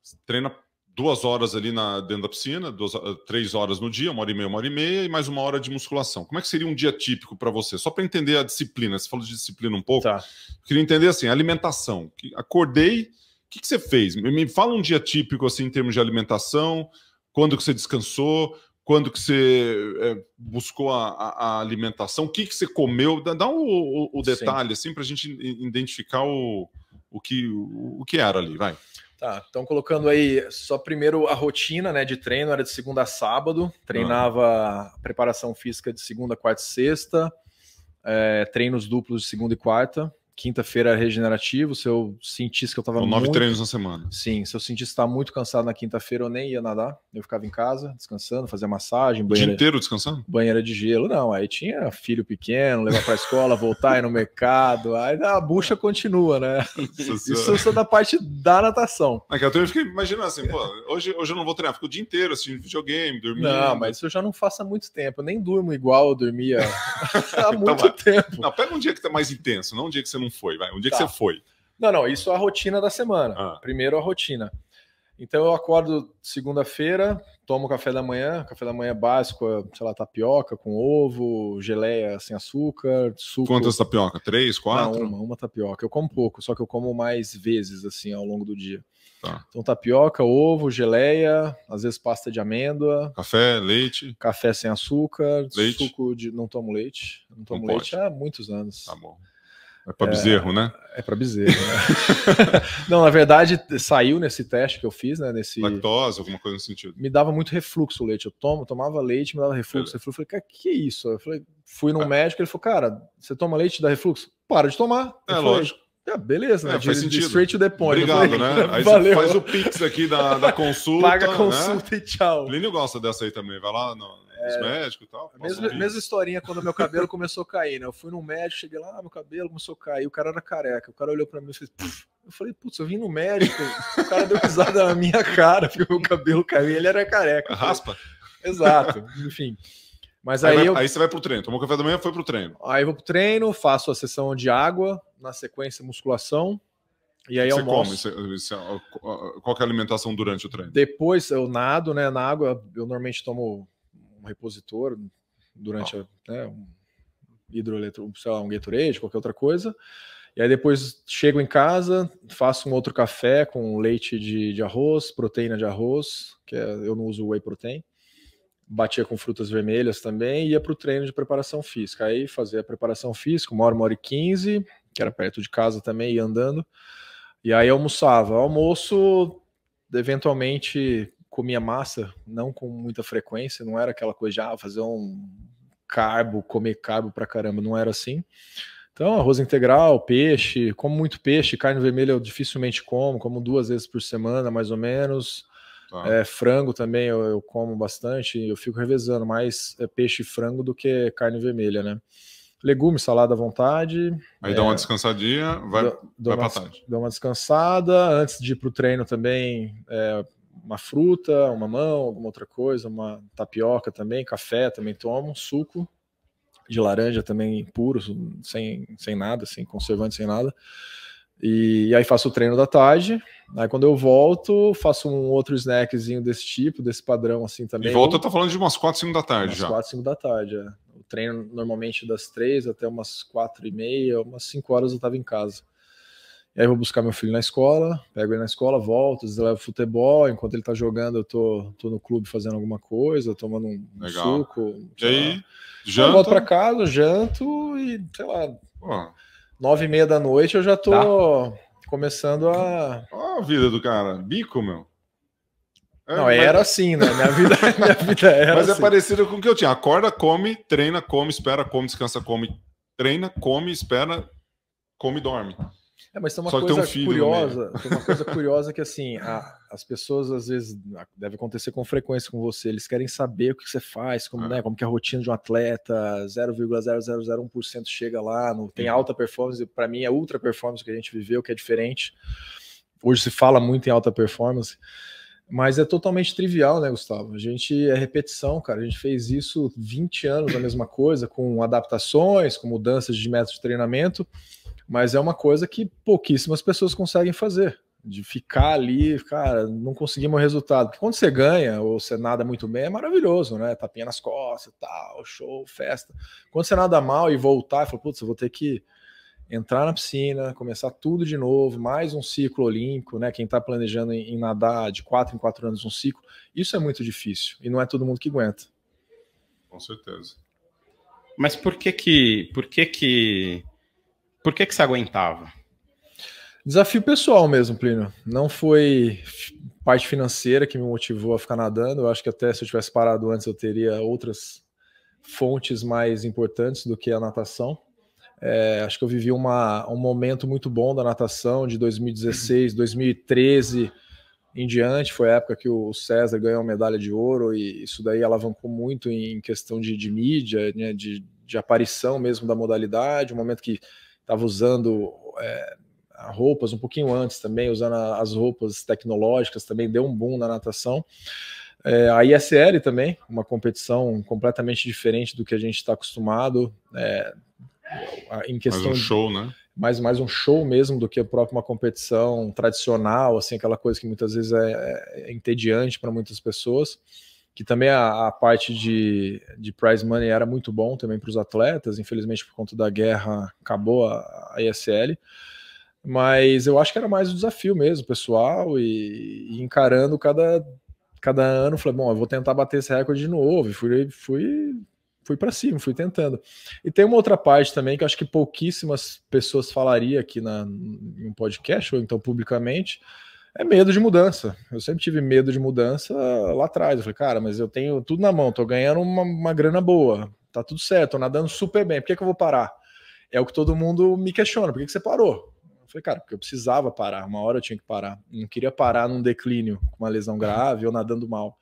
Você treina duas horas ali na, dentro da piscina, duas, eh, três horas no dia, uma hora e meia, uma hora e meia, e mais uma hora de musculação. Como é que seria um dia típico para você? Só para entender a disciplina, você falou de disciplina um pouco. Tá. Queria entender assim, alimentação. Acordei, o que, que, você fez? Me fala um dia típico assim em termos de alimentação, quando que você descansou, quando que você é, buscou a, a, alimentação, o que, que você comeu, dá, dá o, o, detalhe Sim. assim para a gente identificar o, o, que, o, o que era ali, vai. Tá, então colocando aí só primeiro a rotina né, de treino, era de segunda a sábado, treinava ah. preparação física de segunda, quarta e sexta, é, treinos duplos de segunda e quarta, quinta-feira regenerativo, se eu sentisse que eu estava. muito... Nove treinos na semana. Sim, se eu sentisse que tá muito cansado na quinta-feira, eu nem ia nadar. Eu ficava em casa, descansando, fazia massagem, banheira. O dia inteiro descansando? Banheira de gelo, não. Aí tinha filho pequeno, levar para escola, (laughs) voltar, ir no mercado. Aí a bucha continua, né? Isso é só da parte da natação. Aqui eu fiquei imaginando assim, pô, hoje, hoje eu não vou treinar, fico o dia inteiro assistindo videogame, dormindo. Não, mas isso eu já não faço há muito tempo. Eu nem durmo igual eu dormia (laughs) há tá muito então, tempo. Não, pega um dia que tá mais intenso, não um dia que você não não foi? Vai. Um dia é que tá. você foi. Não, não, isso é a rotina da semana. Ah. Primeiro a rotina. Então eu acordo segunda-feira, tomo café da manhã, café da manhã básico, é, sei lá, tapioca com ovo, geleia sem açúcar, suco. Quantas tapioca? Três, quatro? Não, uma, uma tapioca. Eu como pouco, só que eu como mais vezes assim ao longo do dia. Tá. Então tapioca, ovo, geleia, às vezes pasta de amêndoa. Café, leite. Café sem açúcar, leite. suco de não tomo leite, não tomo não leite pode. há muitos anos. Tá bom. É para bezerro, é, né? É, é para bezerro. Né? (laughs) não, na verdade, saiu nesse teste que eu fiz, né? Nesse... Lactose, alguma coisa no sentido. Me dava muito refluxo o leite. Eu tomo, tomava leite, me dava refluxo. É. Eu falei, cara, que isso? Eu falei, fui num é. médico, ele falou, cara, você toma leite dá refluxo? Para de tomar. É, falei, lógico. Ah, beleza, é, né? Faz de, sentido. De straight to the point. Obrigado, falei, né? (laughs) Aí valeu. faz o pix aqui da, da consulta. Paga a né? consulta né? e tchau. O Plínio gosta dessa aí também. Vai lá no, é, e tal. Mesma, mesma, historinha quando meu cabelo (laughs) começou a cair, né? Eu fui no médico, cheguei lá, ah, meu cabelo começou a cair, o cara era careca. O cara olhou pra mim e fez. Puf! Eu falei, putz, eu vim no médico, o cara deu pisada na minha cara, porque (laughs) o meu cabelo caiu ele era careca. Raspa? Falei, Exato, enfim. Mas aí, aí, eu... aí, você vai pro treino, tomou café da manhã, foi pro treino. Aí vou pro treino, faço a sessão de água, na sequência musculação, e aí você almoço. Come, você, é, qual é a alimentação durante o treino? Depois eu nado, né, na água, eu normalmente tomo um repositor durante ah. a, né, um hidroeletro, sei lá, um Gatorade, qualquer outra coisa. E aí depois chego em casa, faço um outro café com leite de, de arroz, proteína de arroz, que é, eu não uso whey protein. Batia com frutas vermelhas também e ia para o treino de preparação física. Aí fazia a preparação física, uma hora, uma hora e quinze, que era perto de casa também, ia andando. E aí almoçava. Almoço, eventualmente, comia massa, não com muita frequência, não era aquela coisa de ah, fazer um carbo, comer carbo pra caramba, não era assim. Então, arroz integral, peixe, como muito peixe, carne vermelha eu dificilmente como, como duas vezes por semana, mais ou menos. Tá. É, frango também eu, eu, como bastante, eu fico revezando mais é, peixe e frango do que carne vermelha, né? Legumes, salada à vontade. Aí é, dá uma é, descansadinha, vai, vai para tarde. Dá uma descansada. Antes de ir para o treino também, é, uma fruta, um mamão, alguma outra coisa, uma tapioca também, café também tomo, suco de laranja também puro, sem, sem nada, sem conservante, sem nada. E, e, aí faço o treino da tarde. Aí quando eu volto, faço um outro snackzinho desse tipo, desse padrão assim também. E volta, tá falando de umas 4, 5 da tarde umas já. 4, 5 da tarde, é. O treino normalmente das 3 até umas 4 e meia, umas 5 horas eu tava em casa. E aí vou buscar meu filho na escola, pego ele na escola, volto, às vezes levo futebol, enquanto ele tá jogando eu tô, tô no clube fazendo alguma coisa, tomando um Legal. suco. E aí, lá. Eu volto pra casa, janto e, sei lá, nove e meia da noite eu já tô tá. começando a... Olha a vida do cara, bico, meu. É, não, mas... era assim, né? Minha vida, (laughs) minha vida era Mas é assim. parecido com o que eu tinha. Acorda, come, treina, come, espera, come, descansa, come, treina, come, espera, come, dorme. É, mas tem uma Só coisa tem um curiosa, tem uma coisa curiosa que assim, a, as pessoas às vezes deve acontecer com frequência com você, eles querem saber o que você faz, como, ah. né, como que é a rotina de um atleta, 0,0001% chega lá, no, tem alta performance, para mim é ultra performance que a gente viveu, que é diferente. Hoje se fala muito em alta performance. Mas é totalmente trivial, né, Gustavo? A gente é repetição, cara. A gente fez isso 20 anos a mesma coisa, com adaptações, com mudanças de métodos de treinamento, mas é uma coisa que pouquíssimas pessoas conseguem fazer. De ficar ali, cara, não conseguir meu resultado. Porque quando você ganha ou você nada muito bem, é maravilhoso, né? Tapinha nas costas, tal, show, festa. Quando você nada mal e voltar, e fala, putz, eu vou ter que entrar na piscina, começar tudo de novo, mais um ciclo olímpico, né? Quem está planejando em nadar de quatro em quatro anos um ciclo, isso é muito difícil e não é todo mundo que aguenta. Com certeza. Mas por que que, por que que, por que que se aguentava? Desafio pessoal mesmo, Plínio. Não foi parte financeira que me motivou a ficar nadando. Eu acho que até se eu tivesse parado antes, eu teria outras fontes mais importantes do que a natação. É, acho que eu vivi uma, um momento muito bom da natação de 2016, 2013 em diante. Foi a época que o César ganhou a medalha de ouro e isso daí alavancou muito em questão de, de mídia, né, de, de aparição mesmo da modalidade. Um momento que estava usando é, roupas um pouquinho antes também, usando as roupas tecnológicas também, deu um boom na natação. É, a ISL também, uma competição completamente diferente do que a gente está acostumado. É, em questão mais um show, de, né? Mais, mais um show mesmo do que próprio uma competição tradicional, assim, aquela coisa que muitas vezes é, é, é entediante para muitas pessoas. Que também a, a, parte de, de prize money era muito bom também para os atletas, infelizmente por conta da guerra acabou a, a ESL mas eu acho que era mais o um desafio mesmo, pessoal, e, e, encarando cada, cada ano, falei, bom, eu vou tentar bater esse recorde de novo, e fui, fui fui para cima, fui tentando. E tem uma outra parte também que eu acho que pouquíssimas pessoas falariam aqui na, em um podcast, ou então publicamente, é medo de mudança. Eu sempre tive medo de mudança lá atrás. Eu falei, cara, mas eu tenho tudo na mão, tô ganhando uma, uma grana boa, tá tudo certo, tô nadando super bem, por que, que eu vou parar? É o que todo mundo me questiona, por que, que você parou? Eu falei, cara, porque eu precisava parar, uma hora eu tinha que parar. Eu não queria parar num declínio, com uma lesão grave ou nadando mal.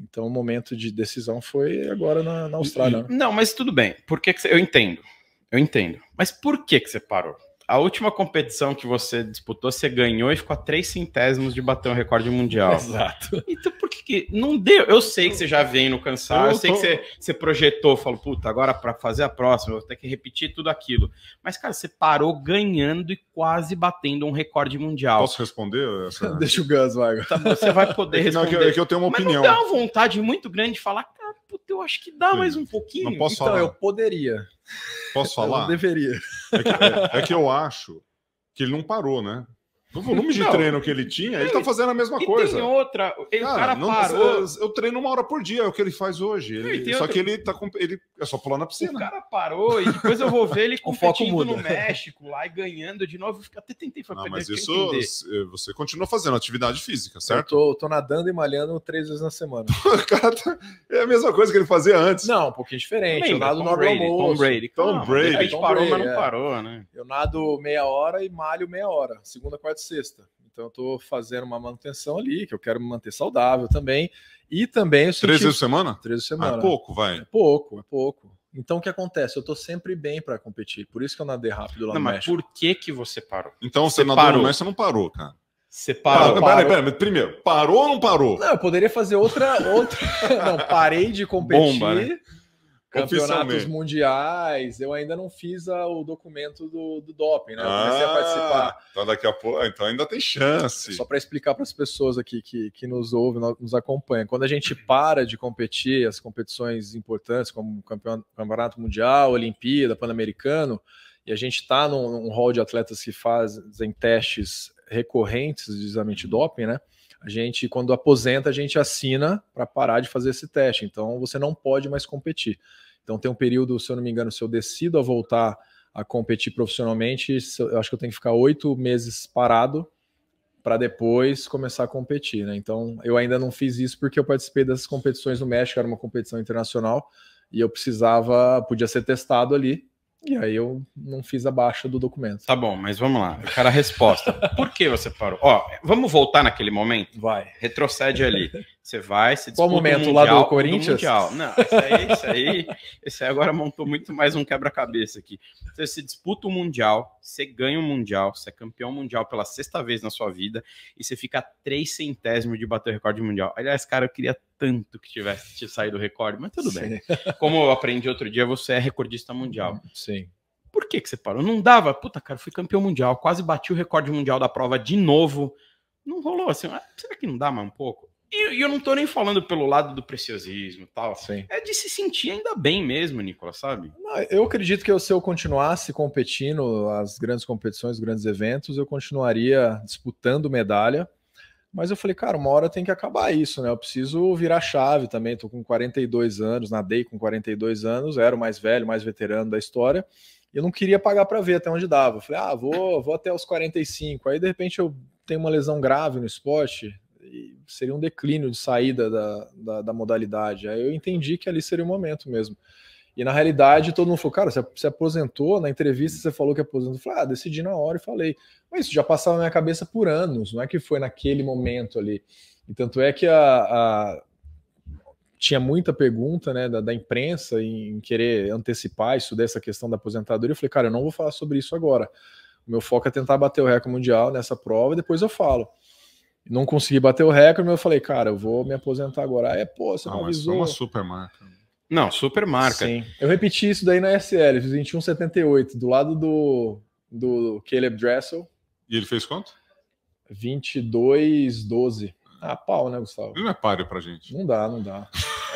Então o momento de decisão foi agora na, na Austrália. Né? Não, mas tudo bem. Por que, que você... Eu entendo. Eu entendo. Mas por que, que você parou? a última competição que você disputou, você ganhou e ficou a três centésimos de bater um recorde mundial. Exato. Então por que, que não deu? Eu sei que você já vem no cansaço, eu, eu sei tô... que você, você projetou, falou, puta, agora para fazer a próxima, eu vou ter que repetir tudo aquilo. Mas, cara, você parou ganhando e quase batendo um recorde mundial. Posso responder? Essa... (laughs) Deixa o Gus, vai. Tá você vai poder é que, responder. Não, é, que eu, é que eu tenho uma Mas opinião. Mas dá uma vontade muito grande de falar, puta, eu acho que dá mais um pouquinho. Não posso então, falar. eu poderia. Posso falar? Eu deveria. É que, é, é que eu acho que ele não parou, né? No volume de não, treino que ele tinha, ele tá fazendo a mesma coisa. Tem outra. Ele, cara, o cara parou. eu treino uma hora por dia, é o que ele faz hoje. Ele, só outra. que ele tá com. Ele, é só pular na piscina. O cara parou e depois eu vou ver ele (laughs) competindo no México lá e ganhando de novo. Até tentei fazer. Não, mas isso eh, você continua fazendo atividade física, certo? Eu tô, tô nadando e malhando três vezes na semana. (laughs) o cara tá, é a mesma coisa que ele fazia antes. Não, um pouquinho diferente. Lembra, eu nado Tom no Brady, Tom Brady. Tom Brady. Não, Brady. A gente parou, Brady, mas não é. parou, né? Eu nado meia hora e malho meia hora. Segunda, quarta de sexta. Então eu estou fazendo uma manutenção ali, que eu quero me manter saudável também. E também. Eu senti... Três vezes semana? Três vezes semana. Ah, é pouco, vai. É pouco, é pouco. Então o que acontece? Eu estou sempre bem para competir. Por isso que eu nadei rápido lá não, no mas México. por que que você parou? Então você, você nadou parou. no México, não parou, cara. Você parou. Pera, pera, pera, primeiro, parou ou não parou? Não, eu poderia fazer outra. outra... (laughs) não, parei de competir. Bomba, né? campeonatos mundiais. Eu ainda não fiz a, o documento do, do doping, né? Eu comecei ah, a participar. Então daqui a pouco, então ainda tem chance. Só para explicar para as pessoas aqui que, que nos ouvem, nos acompanham, quando a gente para de competir as competições importantes como campeonato, mundial, Olimpíada, Pan-Americano, e a gente está num, num hall de atletas que fazem testes recorrentes de exame de doping, né? A gente, quando aposenta, a gente assina para parar de fazer esse teste. Então, você não pode mais competir. Então, tem um período, se eu não me engano, se eu decido a voltar a competir profissionalmente, eu acho que eu tenho que ficar oito meses parado para depois começar a competir, né? Então, eu ainda não fiz isso porque eu participei dessas competições no México, era uma competição internacional e eu precisava, podia ser testado ali, e aí eu não fiz a baixa do documento. Tá bom, mas vamos lá. Cara, a resposta. (laughs) Por que você parou? Ó, vamos voltar naquele momento? Vai. Retrocede ali. Você vai, se Qual momento mundial, lá do Corinthians? Do Não, isso aí, isso aí, Esse aí agora montou muito mais um quebra-cabeça aqui. Você se disputa o Mundial, você ganha o Mundial, você é campeão mundial pela sexta vez na sua vida e você fica a três centésimos de bater o recorde mundial. Aliás, cara, eu queria tanto que tivesse te saído o recorde, mas tudo Sim. bem. Como eu aprendi outro dia, você é recordista mundial. Sim. Por que, que você parou? Não dava? Puta, cara, fui campeão mundial, quase bati o recorde mundial da prova de novo. Não rolou assim. Ah, será que não dá mais um pouco? E, eu não tô nem falando pelo lado do preciosismo tal. Sim. É de se sentir ainda bem mesmo, Nicolas, sabe? eu acredito que se eu continuasse competindo as grandes competições, grandes eventos, eu continuaria disputando medalha. Mas eu falei, cara, uma hora tem que acabar isso, né? Eu preciso virar chave também. Tô com 42 anos, nadei com 42 anos, era o mais velho, mais veterano da história. Eu não queria pagar para ver até onde dava. Eu falei, ah, vou, vou até os 45. Aí de repente eu tenho uma lesão grave no esporte, seria um declínio de saída da, da, da, modalidade. Aí eu entendi que ali seria o momento mesmo. E na realidade, todo mundo falou, cara, você se aposentou, na entrevista você falou que aposentou. Eu falei, ah, decidi na hora e falei. Mas isso já passava na minha cabeça por anos, não é que foi naquele momento ali. E tanto é que a, a tinha muita pergunta né, da, da, imprensa em querer antecipar isso dessa questão da aposentadoria. Eu falei, cara, eu não vou falar sobre isso agora. O meu foco é tentar bater o recorde mundial nessa prova e depois eu falo. Não consegui bater o recorde, mas eu falei, cara, eu vou me aposentar agora. Aí, é, pô, você ah, não, não avisou. Mas uma super marca. Não, super marca. Sim. Eu repeti isso daí na SL, 21,78, do lado do, do Caleb Dressel. E ele fez quanto? 22,12. Ah, pau, né, Gustavo? Ele não é páreo pra gente. Não dá, não dá.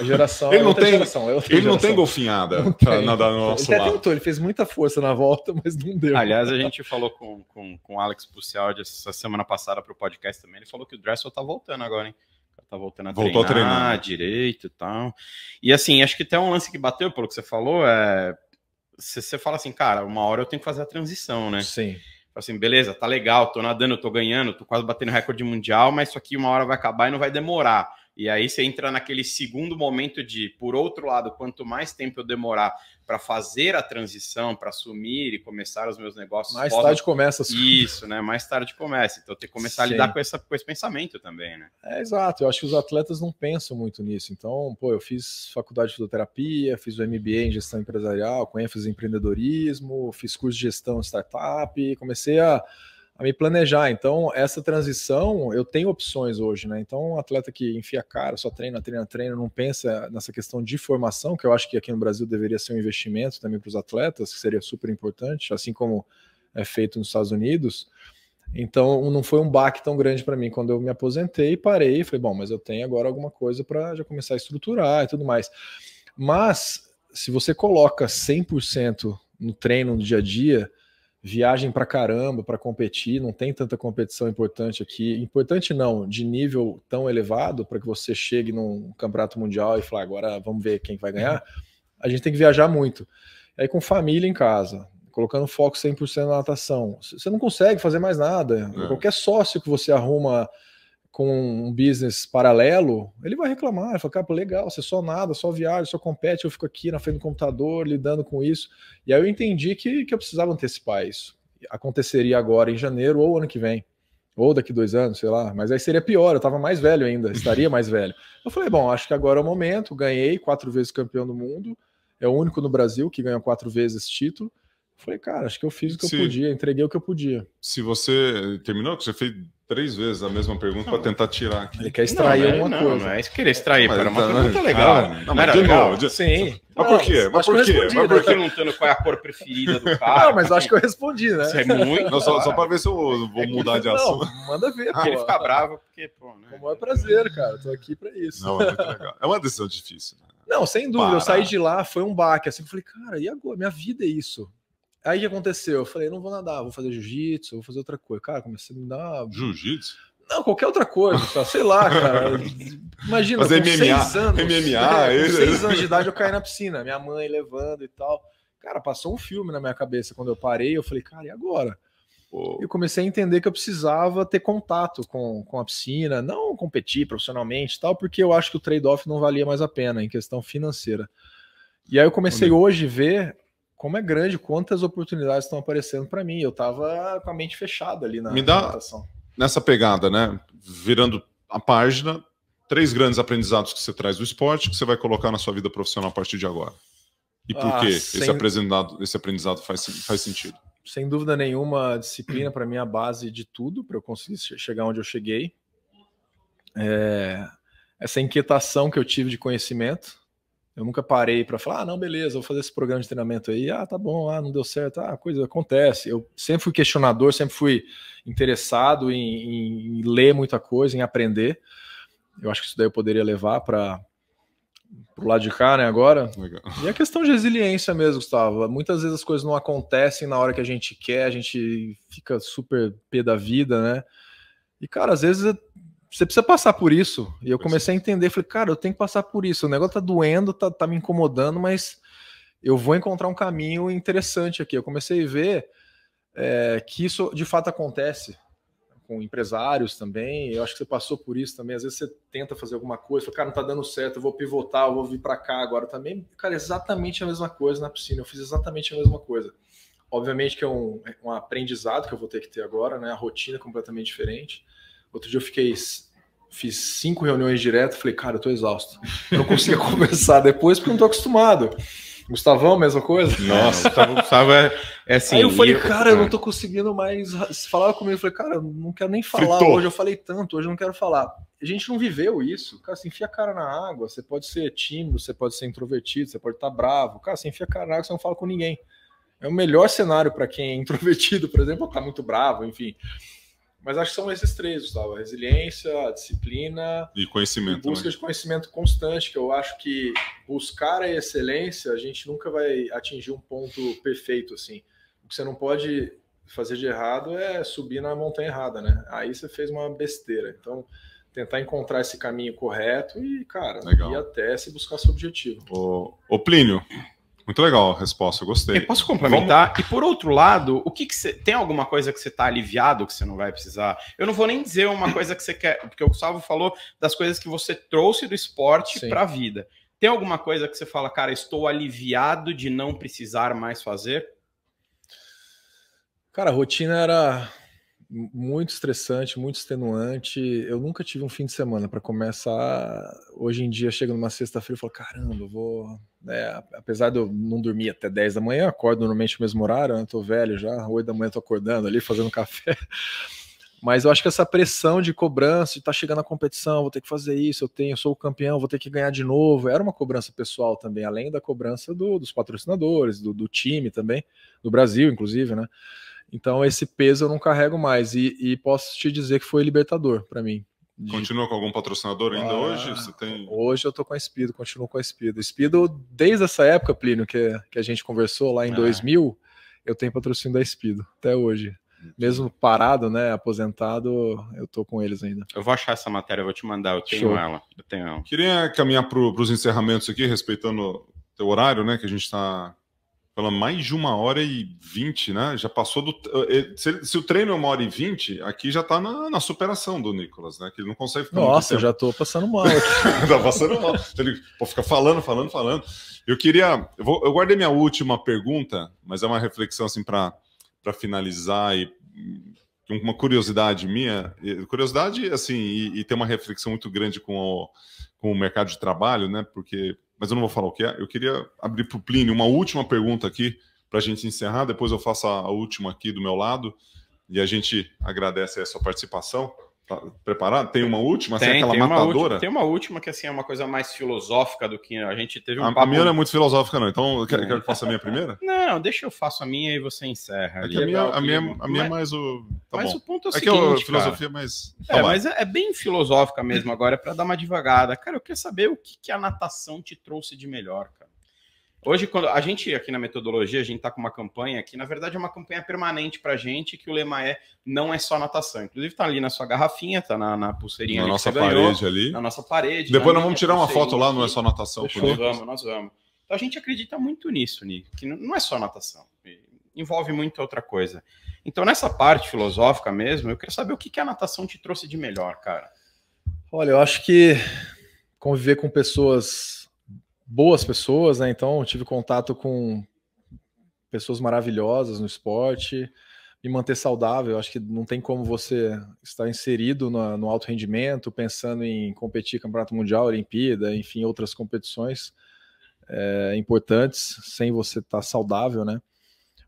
A geração é é ele não tem, geração, ele geração. não tem golfinhada pra nadar no nosso ele até tentou, ele fez muita força na volta, mas não deu. Aliás, a gente falou com, com, com o Alex Pucial essa semana passada pro podcast também, ele falou que o Dressel tá voltando agora, hein? Tá voltando a Voltou treinar, a treinar. direito e tal. E assim, acho que até um lance que bateu, pelo que você falou, é. Você fala assim, cara, uma hora eu tenho que fazer a transição, né? Sim assim, beleza, tá legal, tô nadando, tô ganhando, tô quase batendo recorde mundial, mas isso aqui uma hora vai acabar e não vai demorar. E aí você entra naquele segundo momento de, por outro lado, quanto mais tempo eu demorar para fazer a transição, para assumir e começar os meus negócios. Mais pós... tarde começa. Isso, né? Mais tarde começa. Então tem que começar Sim. a lidar com, essa, com esse pensamento também, né? É, exato. Eu acho que os atletas não pensam muito nisso. Então, pô, eu fiz faculdade de fisioterapia, fiz o MBA em gestão empresarial, com ênfase em empreendedorismo, fiz curso de gestão startup, comecei a a me planejar. Então, essa transição, eu tenho opções hoje, né? Então, um atleta que enfia a cara, só treina, treina, treina, não pensa nessa questão de formação, que eu acho que aqui no Brasil deveria ser um investimento também para os atletas, que seria super importante, assim como é feito nos Estados Unidos. Então, não foi um baque tão grande para mim quando eu me aposentei, parei, falei, bom, mas eu tenho agora alguma coisa para já começar a estruturar e tudo mais. Mas se você coloca 100% no treino, no dia a dia, viagem para caramba para competir, não tem tanta competição importante aqui. Importante não, de nível tão elevado para que você chegue num campeonato mundial e falar agora vamos ver quem vai ganhar. A gente tem que viajar muito. aí com família em casa, colocando foco 100% na natação, você não consegue fazer mais nada. É. Qualquer sócio que você arruma com um business paralelo, ele vai reclamar, ele fala, cara, legal, você só nada, só viaja, só compete, eu fico aqui na frente do computador lidando com isso. E aí eu entendi que, que eu precisava antecipar isso. Aconteceria agora em janeiro ou ano que vem, ou daqui dois anos, sei lá, mas aí seria pior, eu estava mais velho ainda, (laughs) estaria mais velho. Eu falei, bom, acho que agora é o momento, ganhei quatro vezes campeão do mundo, é o único no Brasil que ganhou quatro vezes esse título. Eu falei, cara, acho que eu fiz o que se, eu podia, entreguei o que eu podia. Se você terminou, que você fez três vezes a mesma pergunta para tentar tirar aqui. Ele quer extrair não, alguma não, coisa. Não, é isso querer extrair, tá, cara. Uma não pergunta legal. não, mas de legal. De... Sim. Mas por quê? Mas por quê? Mas por né? que perguntando qual é a cor preferida do (laughs) carro Não, mas então. acho que eu respondi, né? Isso é muito. Não, só, só para ver se eu vou é mudar de assunto. manda ver, ah, Porque Ele fica bravo, porque, pô, né? Como é prazer, cara. Tô aqui para isso. Não, é muito legal. É uma decisão difícil, né? Não, sem dúvida. Para. Eu saí de lá, foi um baque. Assim, eu falei, cara, e agora? Minha vida é isso. Aí o que aconteceu? Eu falei, não vou nadar, vou fazer jiu-jitsu, vou fazer outra coisa. Cara, comecei a me dar. Jiu-jitsu? Não, qualquer outra coisa, tá, sei lá, cara. Imagina, Fazer com MMA, seis anos. MMA, é, com seis anos de idade eu caí na piscina, minha mãe levando e tal. Cara, passou um filme na minha cabeça quando eu parei, eu falei, cara, e agora? Eu comecei a entender que eu precisava ter contato com, com a piscina, não competir profissionalmente e tal, porque eu acho que o trade-off não valia mais a pena em questão financeira. E aí eu comecei Olha. hoje ver como é grande, quantas oportunidades estão aparecendo para mim. Eu estava com a mente fechada ali na Me dá nessa pegada, né? Virando a página, três grandes aprendizados que você traz do esporte que você vai colocar na sua vida profissional a partir de agora. E por ah, que sem... esse aprendizado, esse aprendizado faz, faz sentido? Sem dúvida nenhuma, a disciplina para mim é a base de tudo para eu conseguir chegar onde eu cheguei. É... Essa inquietação que eu tive de conhecimento, eu nunca parei para falar, ah, não, beleza, vou fazer esse programa de treinamento aí, ah, tá bom, ah, não deu certo, ah, coisa acontece. Eu sempre fui questionador, sempre fui interessado em, em ler muita coisa, em aprender. Eu acho que isso daí eu poderia levar para pro lado de cá, né, agora. Legal. E a questão de resiliência mesmo, Gustavo. Muitas vezes as coisas não acontecem na hora que a gente quer, a gente fica super pé da vida, né? E, cara, às vezes você precisa passar por isso. E eu comecei a entender, falei, cara, eu tenho que passar por isso. O negócio tá doendo, tá, tá me incomodando, mas eu vou encontrar um caminho interessante aqui. Eu comecei a ver é, que isso de fato acontece com empresários também. Eu acho que você passou por isso também. Às vezes você tenta fazer alguma coisa, fala, cara, não tá dando certo, eu vou pivotar, eu vou vir para cá agora também. Cara, é exatamente a mesma coisa na piscina. Eu fiz exatamente a mesma coisa. Obviamente que é um, é um aprendizado que eu vou ter que ter agora, né? A rotina é completamente diferente. Outro dia eu fiquei fiz cinco reuniões direto, falei, cara, eu tô exausto. Não conseguia (laughs) conversar depois porque não tô acostumado. Gustavão, mesma coisa? Nossa, o Gustavo é, é assim. Aí eu falei, cara, eu não ah. tô conseguindo mais falar comigo. Eu falei, cara, eu não quero nem falar. Fritou. Hoje eu falei tanto, hoje eu não quero falar. A gente não viveu isso. Cara, você enfia a cara na água, você pode ser tímido, você pode ser introvertido, você pode estar tá bravo. Cara, você enfia a cara na água, você não fala com ninguém. É o melhor cenário para quem é (laughs) introvertido, por exemplo, tá muito bravo, enfim. Mas acho que são esses três, Gustavo: resiliência, disciplina e conhecimento. E busca né? de conhecimento constante, que eu acho que buscar a excelência, a gente nunca vai atingir um ponto perfeito assim. O que você não pode fazer de errado é subir na montanha errada, né? Aí você fez uma besteira. Então, tentar encontrar esse caminho correto e, cara, Legal. ir até se buscar seu objetivo. ô Plínio, muito legal a resposta, eu gostei. Eu posso complementar? Vamos... E por outro lado, o que, que cê... tem alguma coisa que você está aliviado que você não vai precisar? Eu não vou nem dizer uma coisa que você quer, porque o Gustavo falou das coisas que você trouxe do esporte para a vida. Tem alguma coisa que você fala, cara, estou aliviado de não precisar mais fazer? Cara, a rotina era muito estressante, muito extenuante. Eu nunca tive um fim de semana para começar. Hoje em dia, chega numa sexta-feira e falo, caramba, vou né? apesar de eu não dormir até 10 da manhã, acordo normalmente no mesmo horário, eu né? tô velho já, 8 da manhã tô acordando ali, fazendo (laughs) café. Mas eu acho que essa pressão de cobrança, de tá chegando a competição, vou ter que fazer isso, eu tenho, eu sou o campeão, vou ter que ganhar de novo, era uma cobrança pessoal também, além da cobrança do, dos patrocinadores, do, do, time também, do Brasil, inclusive, né? Então esse peso eu não carrego mais e, e posso te dizer que foi libertador para mim, de... Continua com algum patrocinador ah, ainda ah, hoje? Você tem... Hoje eu tô com a Espido. continuo com a Espido. Espido desde essa época, Plínio, que, que a gente conversou lá em ah. 2000, eu tenho patrocínio da Espido até hoje. Mesmo parado, né, aposentado, eu tô com eles ainda. Eu vou achar essa matéria, eu vou te mandar, eu tenho Show. ela. Eu tenho ela. Queria caminhar para os encerramentos aqui, respeitando o teu horário, né, que a gente está pela mais de uma hora e vinte, né? Já passou do. Eh, eh, se, se, o treino é uma hora e vinte, aqui já tá na, na, superação do Nicolas, né? Que ele não consegue ficar. Nossa, já tô passando mal. (laughs) tá passando mal. Então ele pô, fica falando, falando, falando. Eu queria. Eu, vou, eu guardei minha última pergunta, mas é uma reflexão assim para finalizar e hum, uma curiosidade minha, curiosidade assim, e, e ter uma reflexão muito grande com o, com o mercado de trabalho, né? Porque mas eu não vou falar o que é. Eu queria abrir para o Plínio uma última pergunta aqui para a gente encerrar. Depois eu faço a última aqui do meu lado e a gente agradece a sua participação preparado? Tem uma última? Assim, tem, assim, aquela tem matadora? Uma última, tem uma última que assim, é uma coisa mais filosófica do que a gente teve um A, papo... a minha não é muito filosófica, não. Então, quer, quer que faça a minha primeira? (laughs) Não, deixa eu faço a minha e você encerra. É que a, minha, a, minha, a minha é mais o. Tá mas bom. o ponto é o é seguinte. É que a filosofia mais. é, tá mas é, bem filosófica mesmo agora, é para dar uma devagada. Cara, eu queria saber o que, que a natação te trouxe de melhor, cara. Hoje, quando a gente aqui na metodologia, a gente está com uma campanha que, na verdade, é uma campanha permanente para a gente, que o lema é não é só natação. Inclusive, está ali na sua garrafinha, está na, na, pulseirinha na ali nossa parede ganhou, ali. Na nossa parede. Depois nós vamos tirar uma foto lá, não é só natação. Fechou, vamos, nós vamos. Então, a gente acredita muito nisso, Nico, que não é só natação. Envolve muita outra coisa. Então, nessa parte filosófica mesmo, eu quero saber o que, que a natação te trouxe de melhor, cara. Olha, eu acho que conviver com pessoas boas pessoas, né? Então, tive contato com pessoas maravilhosas no esporte, me manter saudável. acho que não tem como você estar inserido no, no alto rendimento, pensando em competir campeonato mundial, Olimpíada, enfim, outras competições é, importantes, sem você estar saudável, né?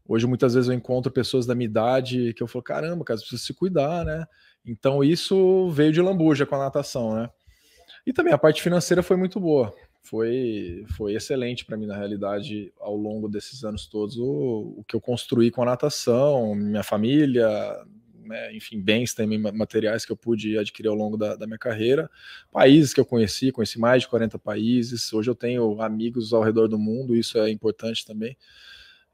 Hoje, muitas vezes, eu encontro pessoas da minha idade que eu falo, caramba, cara, você precisa se cuidar, né? Então, isso veio de lambuja com a natação, né? E também a parte financeira foi muito boa foi, foi excelente para mim, na realidade, ao longo desses anos todos, o, o que eu construí com a natação, minha família, né, enfim, bens também materiais que eu pude adquirir ao longo da, da, minha carreira, países que eu conheci, conheci mais de 40 países, hoje eu tenho amigos ao redor do mundo, isso é importante também.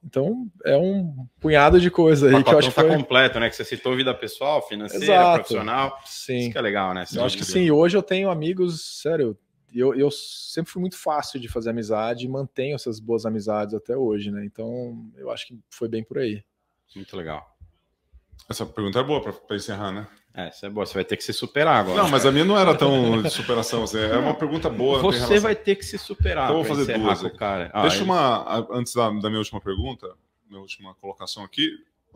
Então, é um punhado de coisa aí que eu acho que tá foi... completo, né? Que você citou vida pessoal, financeira, Exato, profissional. Sim. Isso que é legal, né? eu acho que sim. Hoje eu tenho amigos, sério, eu, eu sempre fui muito fácil de fazer amizade e mantenho essas boas amizades até hoje, né? Então eu acho que foi bem por aí. Muito legal. Essa pergunta é boa para encerrar, né? É, isso é boa. Você vai ter que se superar agora. Não, mas a minha não era tão de superação. Assim, era é uma pergunta boa. Você vai ter que se superar. Então vou fazer duas. Cara. Ah, Deixa é uma. Antes da, da minha última pergunta, minha última colocação aqui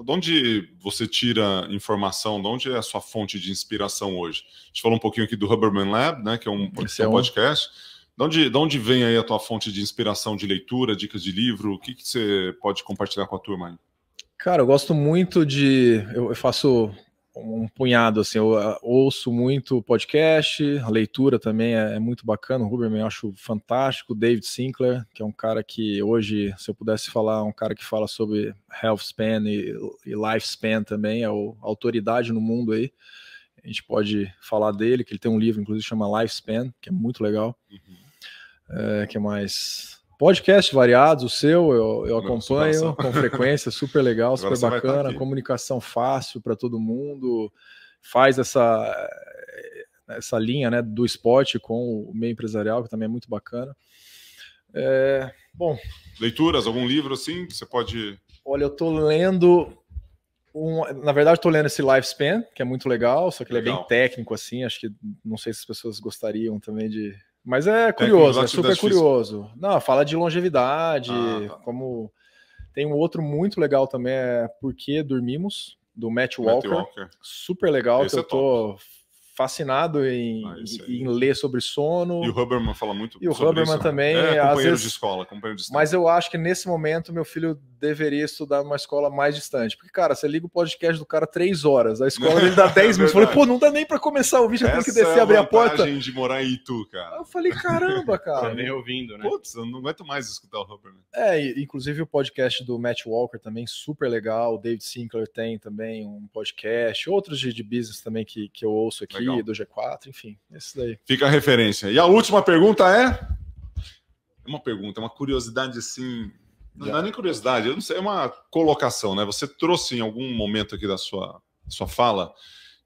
de onde você tira informação? De onde é a sua fonte de inspiração hoje? A gente falou um pouquinho aqui do Huberman Lab, né, que é, é um, é um podcast. De onde, de onde vem aí a tua fonte de inspiração de leitura, dicas de livro? O que, que você pode compartilhar com a turma aí? Cara, eu gosto muito de. Eu faço um punhado, assim, eu ah, ouço muito podcast, a leitura também é, é muito bacana, o Huberman eu acho fantástico, David Sinclair, que é um cara que hoje, se eu pudesse falar, é um cara que fala sobre health span e, e lifespan também, é o, autoridade no mundo aí, a gente pode falar dele, que ele tem um livro, inclusive, chama Lifespan, que é muito legal, uhum. é, que é mais... Podcast variados, o seu, eu, eu acompanho com frequência, super legal, (laughs) super tá bacana, comunicação fácil para todo mundo, faz essa, essa linha né, do esporte com o meio empresarial, que também é muito bacana. É, bom. Leituras, algum livro assim que você pode. Olha, eu estou lendo. Um, na verdade, estou lendo esse Lifespan, que é muito legal, só que legal. ele é bem técnico, assim. Acho que não sei se as pessoas gostariam também de, mas é curioso, é, é super curioso. Não, fala de longevidade, ah, tá. como. Tem um outro muito legal também, é Por que Dormimos, do Matt Walker. Matt Walker. Super legal, esse que é eu tô top. fascinado em, ah, em, ler sobre sono. E o Huberman fala muito E o Huberman isso, né? também. É, companheiro às vezes, de escola, companheiro de escola. Mas eu acho que nesse momento meu filho deveria estudar numa escola mais distante. Porque, cara, você liga o podcast do cara três horas, a escola (laughs) é dele dá dez é minutos. Falei, pô, não dá nem para começar o vídeo, já tem que é descer, é abrir a porta. de morar em Itu, cara. Eu falei, caramba, (laughs) tá cara. Você nem ouvindo, né? Putz, eu não aguento mais escutar o Huberman. Né? É, inclusive o podcast do Matt Walker também, super legal. O David Sinclair tem também um podcast. Outros de, de business também que, que eu ouço aqui, legal. do G4, enfim, esse daí. Fica a referência. E a última pergunta é... É uma pergunta, é uma curiosidade assim não é nem curiosidade, eu não sei, é uma colocação, né? Você trouxe em algum momento aqui da sua, sua fala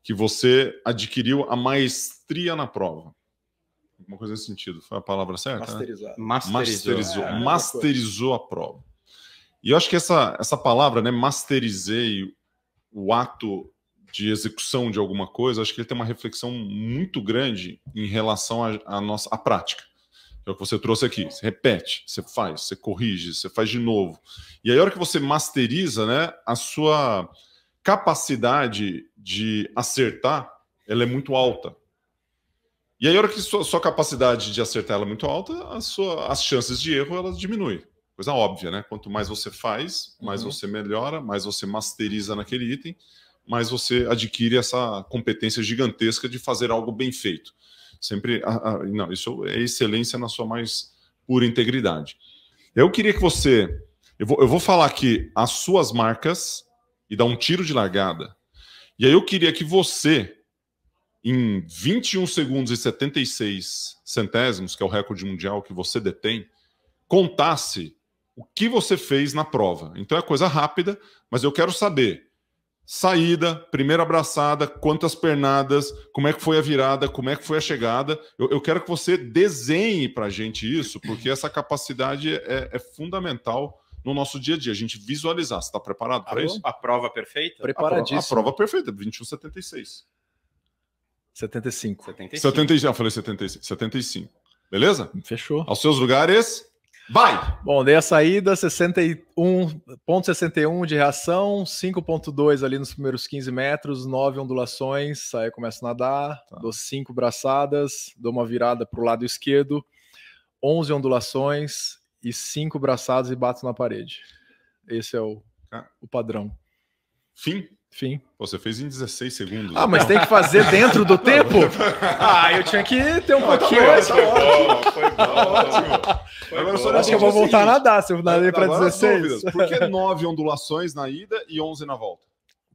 que você adquiriu a maestria na prova. Alguma coisa nesse sentido, foi a palavra certa? Masterizado. Né? Masterizou. Masterizou, é, é masterizou a prova. E eu acho que essa, essa palavra, né, masterizei o ato de execução de alguma coisa, acho que ele tem uma reflexão muito grande em relação à nossa à prática é o que você trouxe aqui. Você repete, você faz, você corrige, você faz de novo. E aí, a hora que você masteriza, né, a sua capacidade de acertar, ela é muito alta. E aí, a hora que sua, sua capacidade de acertar é muito alta, a sua, as chances de erro elas diminuem. Coisa óbvia, né? Quanto mais você faz, mais uhum. você melhora, mais você masteriza naquele item, mais você adquire essa competência gigantesca de fazer algo bem feito. Sempre. a, ah, ah, não, isso é excelência na sua mais pura integridade. Eu queria que você. Eu vou, eu vou falar aqui as suas marcas e dar um tiro de largada. E aí eu queria que você, em 21 segundos e 76 centésimos, que é o recorde mundial que você detém, contasse o que você fez na prova. Então é coisa rápida, mas eu quero saber saída, primeira abraçada, quantas pernadas, como é que foi a virada, como é que foi a chegada. Eu, eu quero que você desenhe para a gente isso, porque essa capacidade é, é, fundamental no nosso dia a dia, a gente visualizar. Você está preparado para tá isso? A prova perfeita? Preparadíssimo. A prova, a prova perfeita, 2176. 75. 75. 75. Eu falei 75. 75. Beleza? Fechou. Aos seus lugares. Vai! Bom, dei a saída, 61,61 de reação, 5,2 ali nos primeiros 15 metros, 9 ondulações, aí começa a nadar, tá. dou 5 braçadas, dou uma virada para o lado esquerdo, 11 ondulações e 5 braçadas e bato na parede. Esse é o, ah. o padrão. Fim? Sim. Você fez em 16 segundos. Ah, mas tem que fazer dentro do (laughs) tempo? ah, eu tinha que ter um tá pouquinho tá mais. Tá foi bom, foi tá bom, ótimo. Foi Agora, bom. Acho que eu vou voltar seguinte. a nadar se eu nadei para 16. Por que 9 ondulações na ida e 11 na volta?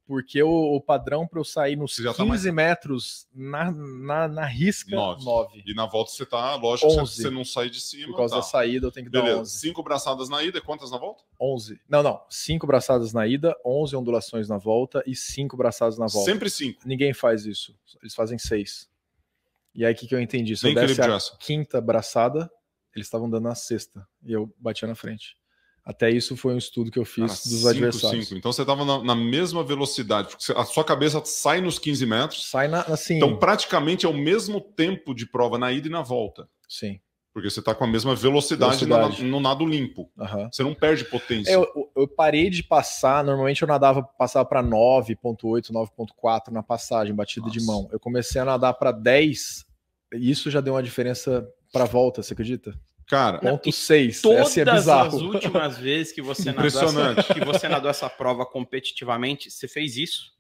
Porque o, o padrão para eu sair nos 15 tá mais... metros na, na, na risca, 9. E na volta você tá, lógico, 11. você não sai de cima. Por causa tá. da saída, eu tenho que Beleza. dar 11. 5 braçadas na ida, quantas na volta? 11. Não, não. 5 braçadas na ida, 11 ondulações na volta e 5 braçadas na volta. Sempre 5. Ninguém faz isso. Eles fazem 6. E aí o que, que eu entendi? Se eu Nem desse a quinta braçada, eles estavam dando na sexta. E eu batia na frente. Até isso foi um estudo que eu fiz Cara, dos cinco, adversários. Cinco. Então você estava na, na, mesma velocidade, porque a sua cabeça sai nos 15 metros. Sai na, assim. Então praticamente é o mesmo tempo de prova na ida e na volta. Sim. Porque você está com a mesma velocidade, velocidade. no nado limpo. Uhum. Você não perde potência. É, eu, eu, parei de passar, normalmente eu nadava, passava para 9,8, 9,4 na passagem, batida Nossa. de mão. Eu comecei a nadar para 10, e isso já deu uma diferença para volta, você acredita? Cara, ponto seis. É todas assim é as últimas vezes que você, (laughs) nadou, que você nadou essa prova competitivamente, você fez isso?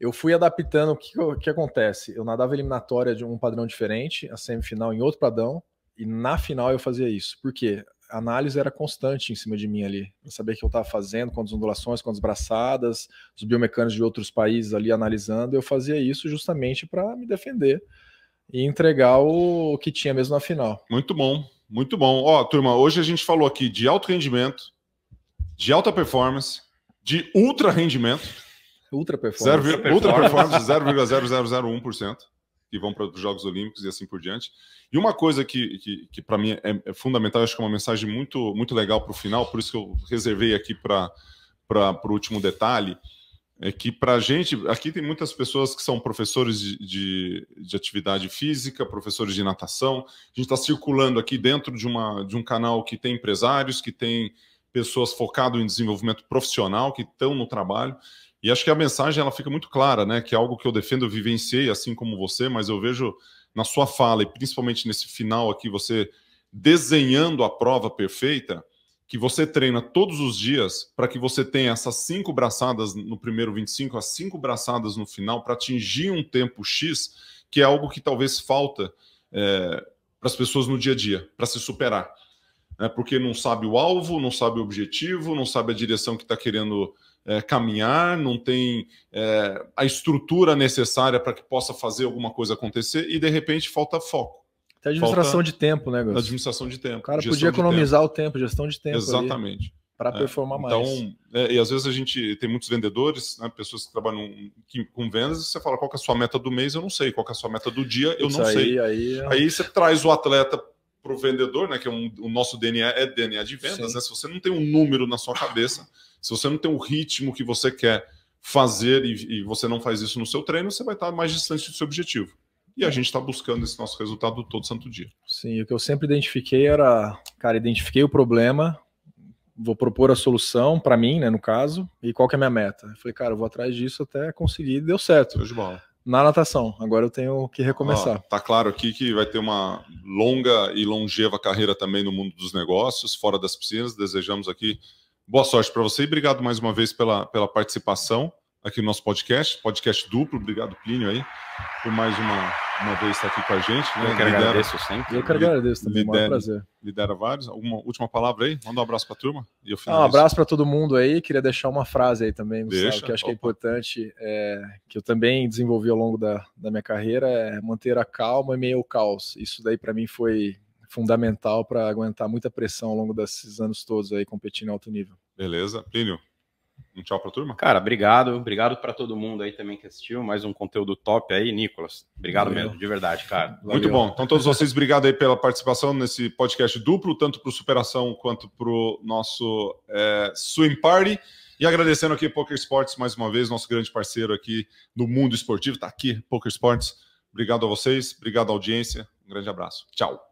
Eu fui adaptando o que, que acontece. Eu nadava eliminatória de um padrão diferente, a semifinal em outro padrão, e na final eu fazia isso. Por quê? A análise era constante em cima de mim ali. Pra saber o que eu estava fazendo, quantas ondulações, quantas braçadas, os biomecânicos de outros países ali analisando. Eu fazia isso justamente para me defender e entregar o que tinha mesmo na final. Muito bom. Muito bom. Ó, turma, hoje a gente falou aqui de alto rendimento, de alta performance, de ultra rendimento. Ultra performance. Zero, ultra performance, performance 0,0001%, que vão para os Jogos Olímpicos e assim por diante. E uma coisa que, que, que para mim é, é, fundamental, acho que é uma mensagem muito, muito legal para o final, por isso que eu reservei aqui para o último detalhe, é que para a gente, aqui tem muitas pessoas que são professores de, de, de atividade física, professores de natação. A gente está circulando aqui dentro de, uma, de um canal que tem empresários, que tem pessoas focadas em desenvolvimento profissional, que estão no trabalho. E acho que a mensagem ela fica muito clara, né? Que é algo que eu defendo, eu vivenciei, assim como você, mas eu vejo na sua fala, e principalmente nesse final aqui, você desenhando a prova perfeita, que você treina todos os dias para que você tenha essas cinco braçadas no primeiro 25, as cinco braçadas no final, para atingir um tempo X, que é algo que talvez falta é, para as pessoas no dia a dia, para se superar. É, porque não sabe o alvo, não sabe o objetivo, não sabe a direção que está querendo é, caminhar, não tem é, a estrutura necessária para que possa fazer alguma coisa acontecer e de repente falta foco. Até administração Falta de tempo, né, Gus? Administração de tempo. O cara podia economizar tempo. o tempo, gestão de tempo. Exatamente. Para é, performar mais. Então, é, e às vezes a gente tem muitos vendedores, né, pessoas que trabalham que, com vendas, e você fala qual é a sua meta do mês, eu não sei. Qual é a sua meta do dia, eu Isso não aí, sei. Aí, é aí você traz o atleta para o vendedor, né? Que é um, o nosso DNA é DNA de vendas, Sim. né? Se você não tem um número na sua cabeça, se você não tem o ritmo que você quer fazer e, e você não faz isso no seu treino, você vai estar mais distante do seu objetivo e a gente está buscando esse nosso resultado todo santo dia. Sim, o que eu sempre identifiquei era, cara, identifiquei o problema, vou propor a solução para mim, né, no caso, e qual que é a minha meta? Eu falei, cara, eu vou atrás disso até conseguir, deu certo. Deu de bola. Na natação, agora eu tenho que recomeçar. Ah, tá claro aqui que vai ter uma longa e longeva carreira também no mundo dos negócios, fora das piscinas. Desejamos aqui boa sorte para você e obrigado mais uma vez pela, pela participação aqui no nosso podcast, podcast duplo. Obrigado, Plínio, aí, por mais uma, uma vez estar aqui com a gente. Né? Eu quero lidera, agradeço sempre. Eu quero agradecer também, lidera, é um prazer. Lidera vários. Alguma última palavra aí? Manda um abraço para a turma. E eu ah, um abraço para todo mundo aí. Queria deixar uma frase aí também, Gustavo, que acho opa. que é importante, é, que eu também desenvolvi ao longo da, da minha carreira, é manter a calma e meio ao caos. Isso daí para mim foi fundamental para aguentar muita pressão ao longo desses anos todos aí competindo em alto nível. Beleza. Plínio, um tchau para a turma. Cara, obrigado. Obrigado para todo mundo aí também que assistiu. Mais um conteúdo top aí, Nicolas. Obrigado Valeu. mesmo, de verdade, cara. Valeu. Muito bom. Então, todos vocês, obrigado aí pela participação nesse podcast duplo, tanto para o Superação quanto para o nosso é, Swim Party. E agradecendo aqui Poker Sports mais uma vez, nosso grande parceiro aqui do mundo esportivo, está aqui, Poker Sports. Obrigado a vocês, obrigado à audiência. Um grande abraço. Tchau.